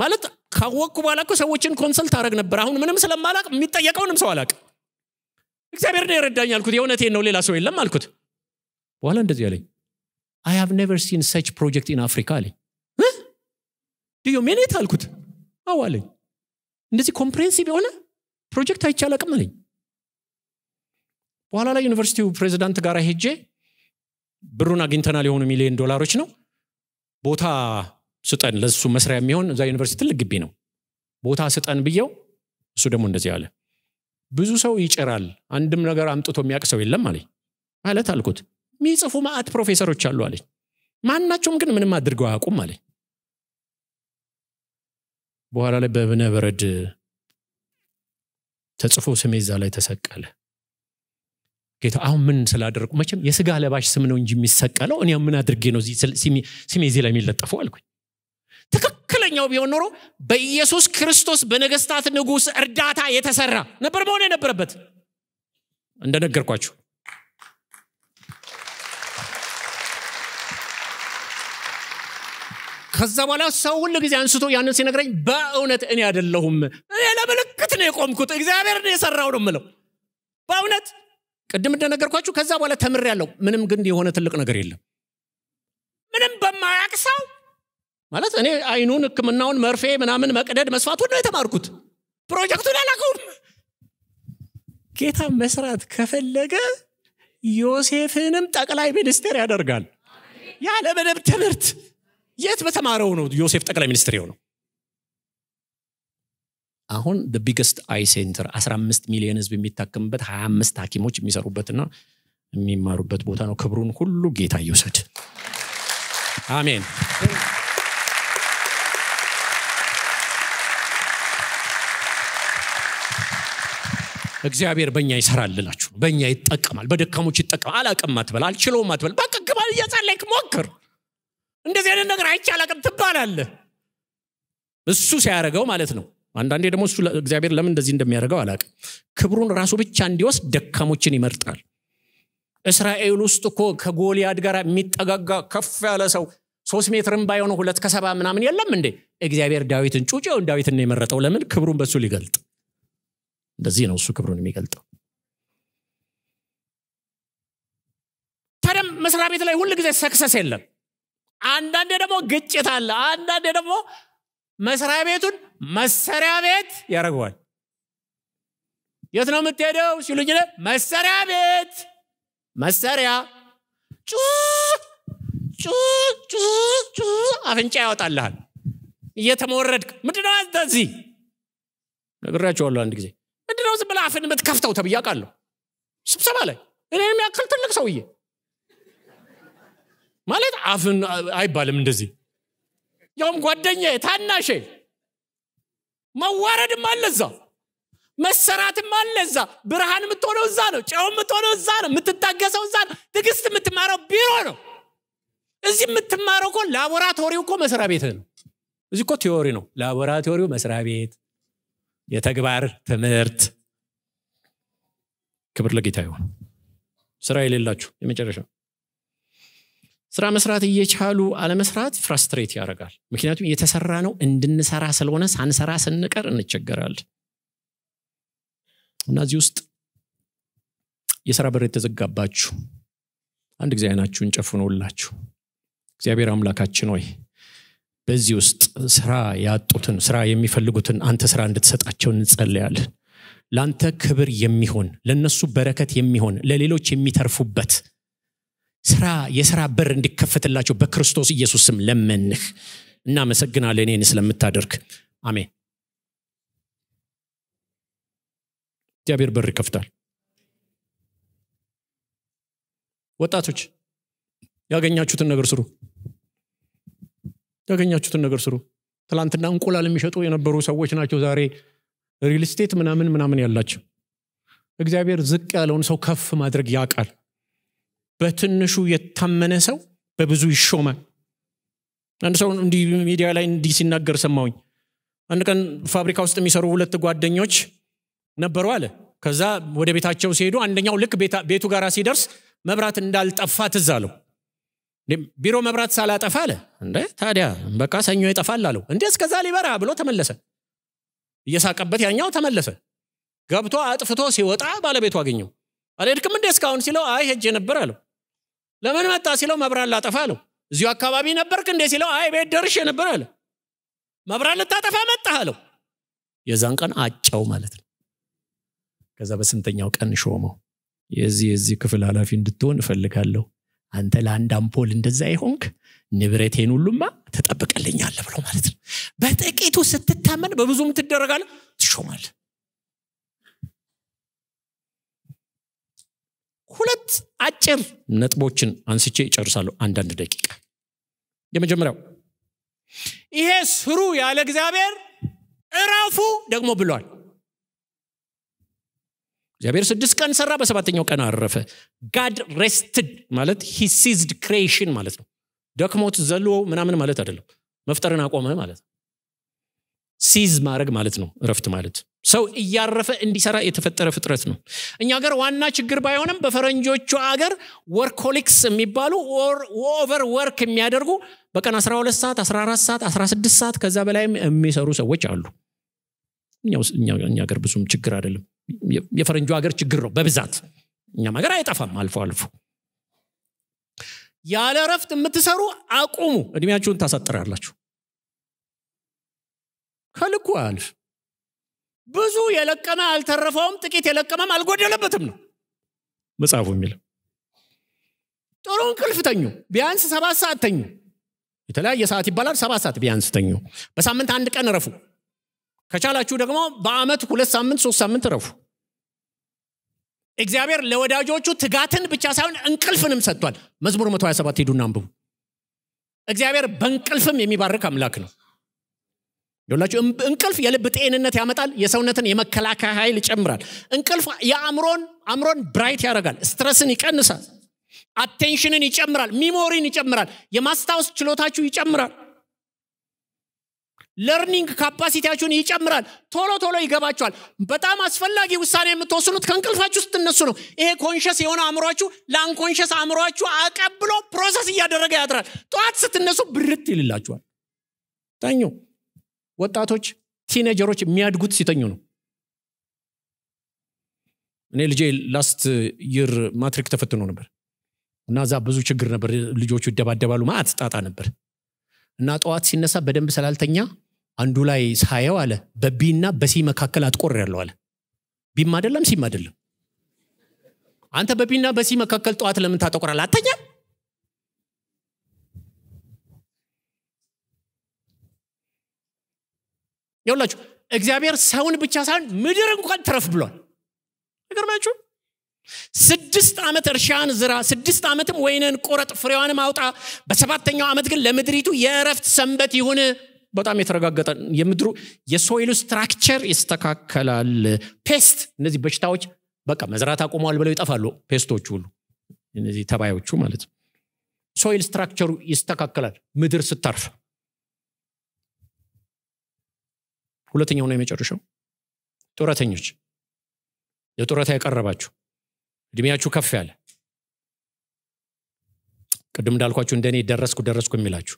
ማለት ካወቅኩ በኋላ እኮ ሰዎችን ኮንሰልት አደረግ ነበር አሁን ምንም ስለማላቅ የሚጠየቀውንም ሰው አላቅ እግዚአብሔር ነው የረዳኝ አልኩት የእውነቴን ነው ሌላ ሰው የለም አልኩት በኋላ እንደዚህ አለኝ አይ ሃቭ ኔቨር ሲን ሰች ፕሮጀክት ኢን አፍሪካ አለኝ ዩ ሜኔት አልኩት አዋለኝ እንደዚህ ኮምፕሬንሲቭ የሆነ ፕሮጀክት አይቻል አለኝ በኋላ ላይ ዩኒቨርሲቲው ፕሬዚዳንት ጋር ሄጄ ብሩን አግኝተናል የሆኑ ሚሊዮን ዶላሮች ነው ቦታ ስጠን ለሱ መስሪያ የሚሆን እዛ ዩኒቨርሲቲ ትልቅ ግቢ ነው ቦታ ስጠን ብየው እሱ ደግሞ እንደዚህ አለ ብዙ ሰው ይጭራል አንድም ነገር አምጥቶ የሚያውቅ ሰው የለም አለኝ ማለት አልኩት የሚጽፉ ማአት ፕሮፌሰሮች አሉ አለኝ ማናቸውም ግን ምንም አድርገው አያውቁም አለኝ በኋላ ላይ በእብነ በረድ ተጽፎ ስሜዛ ላይ ተሰቀለ። ጌታ አሁን ምን ስላደረጉ መቼም የስጋ ለባሽ ስም ነው እንጂ የሚሰቀለው እኔ ምን አድርጌ ነው ስሜ ላይ የሚለጠፈው አልኩኝ። ትክክለኛው ቢሆን ኖሮ በኢየሱስ ክርስቶስ በነገስታት ንጉሥ እርዳታ የተሰራ ነበር መሆን የነበረበት። እንደነገርኳችሁ ከዛ በኋላ ሰው ሁሉ ጊዜ አንስቶ ያንን ሲነግረኝ በእውነት እኔ አይደለሁም እኔ ለምልክት ነው የቆምኩት እግዚአብሔር ነው የሰራው ነው ምለው በእውነት ቅድም እንደነገርኳችሁ ከዛ በኋላ ተምር ያለው ምንም ግን የሆነ ትልቅ ነገር የለም ምንም በማያቅ ሰው ማለት እኔ አይኑን ህክምናውን መርፌ ምናምን መቅደድ መስፋቱን ነው የተማርኩት ፕሮጀክቱን አላቀውም ጌታ መስራት ከፈለገ ዮሴፍንም ጠቅላይ ሚኒስቴር ያደርጋል ያለምንም ትምህርት የት በተማረው ነው ዮሴፍ ጠቅላይ ሚኒስትር የሆነው? አሁን ቢገስት አይ ሴንተር 15 ሚሊዮን ህዝብ የሚታከምበት 25 ሐኪሞች የሚሰሩበትና የሚማሩበት ቦታ ነው። ክብሩን ሁሉ ጌታ ይውሰድ። አሜን። እግዚአብሔር በእኛ ይሰራል በእኛ ይጠቀማል፣ በደካሞች ይጠቀማል። አላቅም አትበል፣ አልችለውም አትበል። በቅግባል እያጻለይክ ሞክር። እንደዚህ አይነት ነገር አይቻላቅም ትባላለህ። እሱ ሲያደርገው ማለት ነው። አንዳንዴ ደግሞ እሱ እግዚአብሔር ለምን እንደዚህ እንደሚያደርገው አላቅ ክብሩን ራሱ ብቻ እንዲወስድ ደካሞችን ይመርጣል። እስራኤል ውስጥ እኮ ከጎልያድ ጋር የሚጠጋጋ ከፍ ያለ ሰው ሶስት ሜትርም ባይሆነ ሁለት ከሰባ ምናምን የለም እንዴ? እግዚአብሔር ዳዊትን ጩጬውን ዳዊትን ነው የመረጠው። ለምን? ክብሩን በሱ ሊገልጥ። እንደዚህ ነው እሱ ክብሩን የሚገልጠው። ታዲያ መስሪያ ቤት ላይ ሁል ጊዜ ሰክሰስ የለም። አንዳንዴ ደግሞ ግጭት አለ። አንዳንዴ ደግሞ መስሪያ ቤቱን መሰሪያ ቤት ያደርገዋል። የት ነው የምትሄደው ሲሉኝ መሰሪያ ቤት መሰሪያ ጩ ጩ ጩ አፍንጫ ያወጣልሃል እየተመወረድክ ምንድነው አንተ እዚህ አንድ ጊዜ ምንድነው ዝም አፍን የምትከፍተው ተብያቃለሁ አውቃለሁ ስብሰባ ላይ እኔ የሚያክል ትልቅ ሰውዬ ማለት አፍን አይባልም እንደዚህ ያውም ጓደኛ ታናሽ መዋረድም አለዛ መሰራት መሰራትም አለ ብርሃን የምትሆነው እዛ ነው ጨው የምትሆነው እዛ ነው የምትታገሰው እዛ ነው ትግስት የምትማረው ቢሮ ነው እዚህ የምትማረው እኮ ላቦራቶሪው እኮ መስሪያ ቤት ነው እዚህ እኮ ቲዮሪ ነው ላቦራቶሪው መስሪያ ቤት የተግባር ትምህርት ክብር ለጌታ ይሆን ስራ የሌላችሁ የመጨረሻ ስራ መስራት እየቻሉ አለመስራት ፍራስትሬት ያደርጋል። ምክንያቱም የተሰራ ነው እንድንሰራ ስለሆነ ሳንሰራ ስንቀር እንቸገራለን እና እዚህ ውስጥ የስራ በር የተዘጋባችሁ አንድ ጊዜ አይናችሁን ጨፍኖላችሁ እግዚአብሔር አምላካችን ሆይ በዚህ ውስጥ ስራ ያጡትን ስራ የሚፈልጉትን አንተ ስራ እንድትሰጣቸው እንጸለያለን። ለአንተ ክብር የሚሆን ለእነሱ በረከት የሚሆን ለሌሎች የሚተርፉበት ስራ የስራ በር እንዲከፈትላቸው በክርስቶስ ኢየሱስ ስም ለመንህ። እናመሰግናለን ይህን ስለምታደርግ። አሜን። እግዚአብሔር በር ይከፍታል። ወጣቶች ያገኛችሁትን ነገር ስሩ። ያገኛችሁትን ነገር ስሩ። ትላንትና እንቁላል የሚሸጡ የነበሩ ሰዎች ናቸው ዛሬ ሪል ስቴት ምናምን ምናምን ያላቸው። እግዚአብሔር ዝቅ ያለውን ሰው ከፍ ማድረግ ያውቃል። በትንሹ የታመነ ሰው በብዙ ይሾማል። አንድ ሰው እንዲ ሚዲያ ላይ እንዲህ ሲናገር ሰማውኝ አንድ ቀን ፋብሪካ ውስጥ የሚሰሩ ሁለት ጓደኞች ነበሩ አለ። ከዛ ወደ ቤታቸው ሲሄዱ አንደኛው ልክ ቤቱ ጋር ሲደርስ መብራት እንዳልጠፋ ትዝ አለው። ቢሮ መብራት ሳላጠፋ አለ። እንደ ታዲያ በቃ ሰኞ ይጠፋል አለው። እንዴ እስከዛ ሊበራ ብሎ ተመለሰ። እየሳቀበት ያኛው ተመለሰ። ገብቶ አጥፍቶ ሲወጣ ባለቤቱ አገኘው። አልሄድክም እንዴ እስካሁን ሲለው አይ ሄጅ ነበር አለው። ለምን መጣ ሲለው መብራት ላጠፋ አለው እዚሁ አካባቢ ነበርክ እንዴ ሲለው አይ ቤት ደርሼ ነበር አለ መብራት ልታጠፋ መጣህ አለው የዛን ቀን አጫው ማለት ነው ከዛ በስንተኛው ቀን ሾመው የዚህ የዚህ ክፍል ኃላፊ እንድትሆን እፈልጋለሁ አንተ ለአንድ አምፖል እንደዛ ይሆንክ ንብረቴን ሁሉማ ትጠብቅልኛለ ብሎ ማለት ነው በጥቂቱ ስትታመን በብዙም ትደረጋለ ትሾማለህ ሁለት አጭር ነጥቦችን አንስቼ ይጨርሳሉ አንዳንድ ደቂቃ የመጀመሪያው ይሄ ስሩ ያለ እግዚአብሔር እረፉ ደግሞ ብሏል እግዚአብሔር ስድስት ቀን ሰራ በሰባተኛው ቀን አረፈ ጋድ ሬስትድ ማለት ሂ ክሬሽን ማለት ነው ደክሞት ዘሎ ምናምን ማለት አይደለም መፍጠርን አቆመ ማለት ነው ሲዝ ማድረግ ማለት ነው እረፍት ማለት ሰው እያረፈ እንዲሰራ የተፈጠረ ፍጥረት ነው እኛ ሀገር ዋና ችግር ባይሆንም በፈረንጆቹ አገር ወርኮሊክስ የሚባሉ ኦቨር ወርክ የሚያደርጉ በቀን 12 ሰዓት 14 ሰዓት 16 ሰዓት ከዛ በላይም የሚሰሩ ሰዎች አሉ እኛ ገር ብዙም ችግር አይደለም የፈረንጁ ሀገር ችግር ነው በብዛት እኛም ሀገር አይጠፋም አልፎ አልፎ ያለ ረፍት የምትሰሩ አቁሙ እድሜያችሁን ታሳጥራላችሁ ከልኩ አልፍ ብዙ የለቀመ አልተረፈውም፣ ጥቂት የለቀመም አልጎደለበትም ነው መጽሐፉ የሚለው። ጥሩ እንቅልፍ ተኙ። ቢያንስ ሰባት ሰዓት ተኙ። የተለያየ ሰዓት ይባላል። ሰባት ሰዓት ቢያንስ ተኙ። በሳምንት አንድ ቀን እረፉ። ከቻላችሁ ደግሞ በአመት ሁለት ሳምንት ሶስት ሳምንት እረፉ። እግዚአብሔር ለወዳጆቹ ትጋትን ብቻ ሳይሆን እንቅልፍንም ሰጥቷል። መዝሙር 127 ሄዱና አንብቡ። እግዚአብሔር በእንቅልፍም የሚባርክ አምላክ ነው። ይላችሁ እንቅልፍ የልብ ጤንነት ያመጣል የሰውነትን የመከላከያ ኃይል ይጨምራል እንቅልፍ የአእምሮን አእምሮን ብራይት ያደርጋል ስትረስን ይቀንሳል አቴንሽንን ይጨምራል ሚሞሪን ይጨምራል የማስታወስ ችሎታችሁ ይጨምራል ለርኒንግ ካፓሲቲያችሁን ይጨምራል ቶሎ ቶሎ ይገባችኋል በጣም አስፈላጊ ውሳኔ የምትወስኑት ከእንቅልፋችሁ ስትነሱ ነው ይሄ ኮንሸስ የሆነ አእምሯችሁ ለአንኮንሽስ አእምሯችሁ አቀብሎ ፕሮሰስ እያደረገ ያድራል ጠዋት ስትነሱ ብርት ይልላችኋል ታኘው ወጣቶች ቲኔጀሮች የሚያድጉት ሲተኙ ነው። እኔ ልጄ ላስት ይር ማትሪክ ተፈትኖ ነበር እና እዛ ብዙ ችግር ነበር። ልጆቹ ይደባደባሉ፣ ማት ጣጣ ነበር እና ጠዋት ሲነሳ በደንብ ስላልተኛ አንዱ ላይ ሳየው አለ በቢና በሲ መካከል አጥቆር ያለው አለ። ቢም አደለም ሲም አደለም አንተ በቢና በሲ መካከል ጠዋት ለምን ታጠቁራል አተኛም ይውላችሁ እግዚአብሔር ሰውን ብቻ ሳይሆን ምድር እንኳን ትረፍ ብሏል ይገርማችሁ ስድስት ዓመት እርሻን ዝራ ስድስት ዓመትም ወይንን ቁረጥ ፍሬዋንም አውጣ በሰባተኛው ዓመት ግን ለምድሪቱ የእረፍት ሰንበት ይሁን በጣም የተረጋገጠ የምድሩ የሶይሉ ስትራክቸር ይስተካከላል ፔስት እነዚህ በሽታዎች በቃ መዝራት አቁመዋል ብለው ይጠፋሉ ፔስቶች ሁሉ እነዚህ ተባዮቹ ማለት ነው ሶይል ስትራክቸሩ ይስተካከላል ምድር ስታርፍ ሁለተኛው ነው የመጨረሻው ጡረተኞች፣ ለጡረታ የቀረባችሁ እድሜያችሁ ከፍ ያለ ቅድም እንዳልኳችሁ እንደኔ ደረስኩ ደረስኩ የሚላችሁ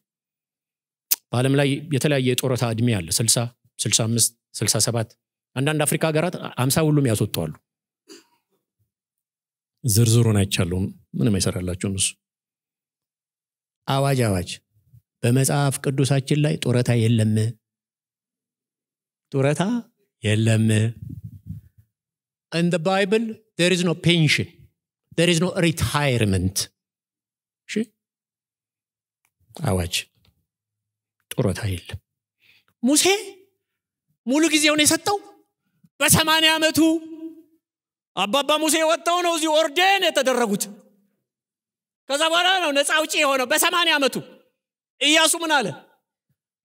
በዓለም ላይ የተለያየ የጡረታ እድሜ አለ። ስልሳ ስልሳ አምስት ሰባት አንዳንድ አፍሪካ ሀገራት አምሳ ሁሉም ያስወጠዋሉ። ዝርዝሩን አይቻለውም ምንም አይሰራላችሁ እሱ አዋጅ አዋጅ በመጽሐፍ ቅዱሳችን ላይ ጡረታ የለም። ጡረታ የለም። In the Bible, there is no pension. There is no retirement. አዋጅ ጡረታ የለም። ሙሴ ሙሉ ጊዜውን የሰጠው በሰማኒያ ዓመቱ አባባ ሙሴ ወጥተው ነው። እዚህ ኦርዴን የተደረጉት ከዛ በኋላ ነው ነፃ አውጪ የሆነው በሰማኒያ ዓመቱ። እያሱ ምን አለ?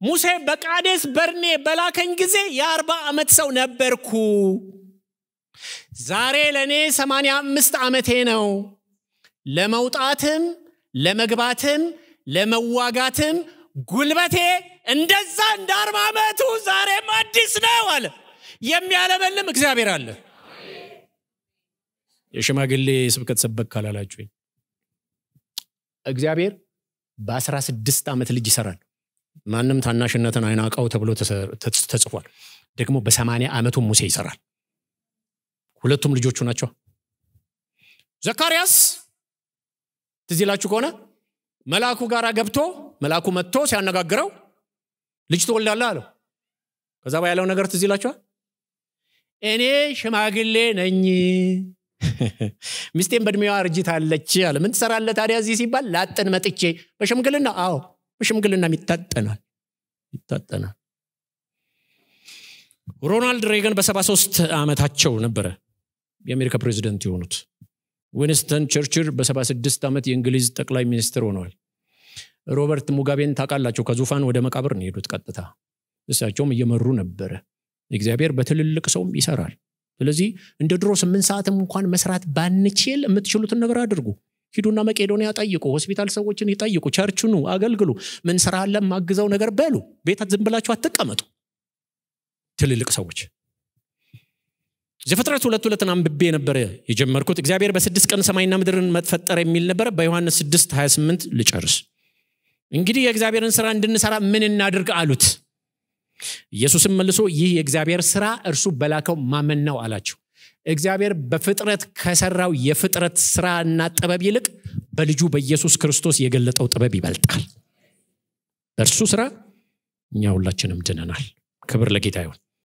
ሙሴ በቃዴስ በርኔ በላከኝ ጊዜ የአርባ ዓመት ሰው ነበርኩ። ዛሬ ለእኔ ሰማንያ አምስት ዓመቴ ነው። ለመውጣትም ለመግባትም ለመዋጋትም ጉልበቴ እንደዛ እንደ አርባ ዓመቱ ዛሬም አዲስ ነው አለ። የሚያለበልም እግዚአብሔር አለ። የሽማግሌ ስብከት ሰበክ ካላላችሁ እግዚአብሔር በአስራ ስድስት ዓመት ልጅ ይሰራል። ማንም ታናሽነትን አይናቀው ተብሎ ተጽፏል። ደግሞ በሰማንያ ዓመቱ ሙሴ ይሰራል። ሁለቱም ልጆቹ ናቸው። ዘካርያስ ትዚላችሁ ከሆነ መልአኩ ጋር ገብቶ መልአኩ መጥቶ ሲያነጋግረው ልጅ ትወልዳለ አለው። ከዛ ያለው ነገር ትዚላችኋል እኔ ሽማግሌ ነኝ፣ ሚስቴም በእድሜዋ አለች አለ። ምን ትሰራለ ታዲያ እዚህ ሲባል ላጥን መጥቼ በሽምግልና አዎ በሽምግልናም ይታጠናል ይታጠናል ሮናልድ ሬገን በ73 ዓመታቸው ነበረ የአሜሪካ ፕሬዚደንት የሆኑት ዊንስተን ቸርችል በ76 ዓመት የእንግሊዝ ጠቅላይ ሚኒስትር ሆነዋል ሮበርት ሙጋቤን ታውቃላቸው ከዙፋን ወደ መቃብር ነው ሄዱት ቀጥታ እሳቸውም እየመሩ ነበረ እግዚአብሔር በትልልቅ ሰውም ይሰራል ስለዚህ እንደ ድሮ ስምንት ሰዓትም እንኳን መስራት ባንችል የምትችሉትን ነገር አድርጉ ሂዱና መቄዶንያ ጠይቁ፣ ሆስፒታል ሰዎችን ይጠይቁ፣ ቸርችኑ አገልግሉ። ምን ስራ አለ ማግዘው ነገር በሉ። ቤት ዝም ብላችሁ አትቀመጡ። ትልልቅ ሰዎች ዘፍጥረት ሁለት ሁለትን አንብቤ ነበረ የጀመርኩት። እግዚአብሔር በስድስት ቀን ሰማይና ምድርን መፈጠር የሚል ነበረ። በዮሐንስ 6 28 ልጨርስ። እንግዲህ የእግዚአብሔርን ስራ እንድንሰራ ምን እናድርግ አሉት። ኢየሱስም መልሶ ይህ የእግዚአብሔር ስራ እርሱ በላከው ማመን ነው አላቸው። እግዚአብሔር በፍጥረት ከሰራው የፍጥረት ስራና ጥበብ ይልቅ በልጁ በኢየሱስ ክርስቶስ የገለጠው ጥበብ ይበልጣል። በእርሱ ስራ እኛ ሁላችንም ድነናል። ክብር ለጌታ ይሁን።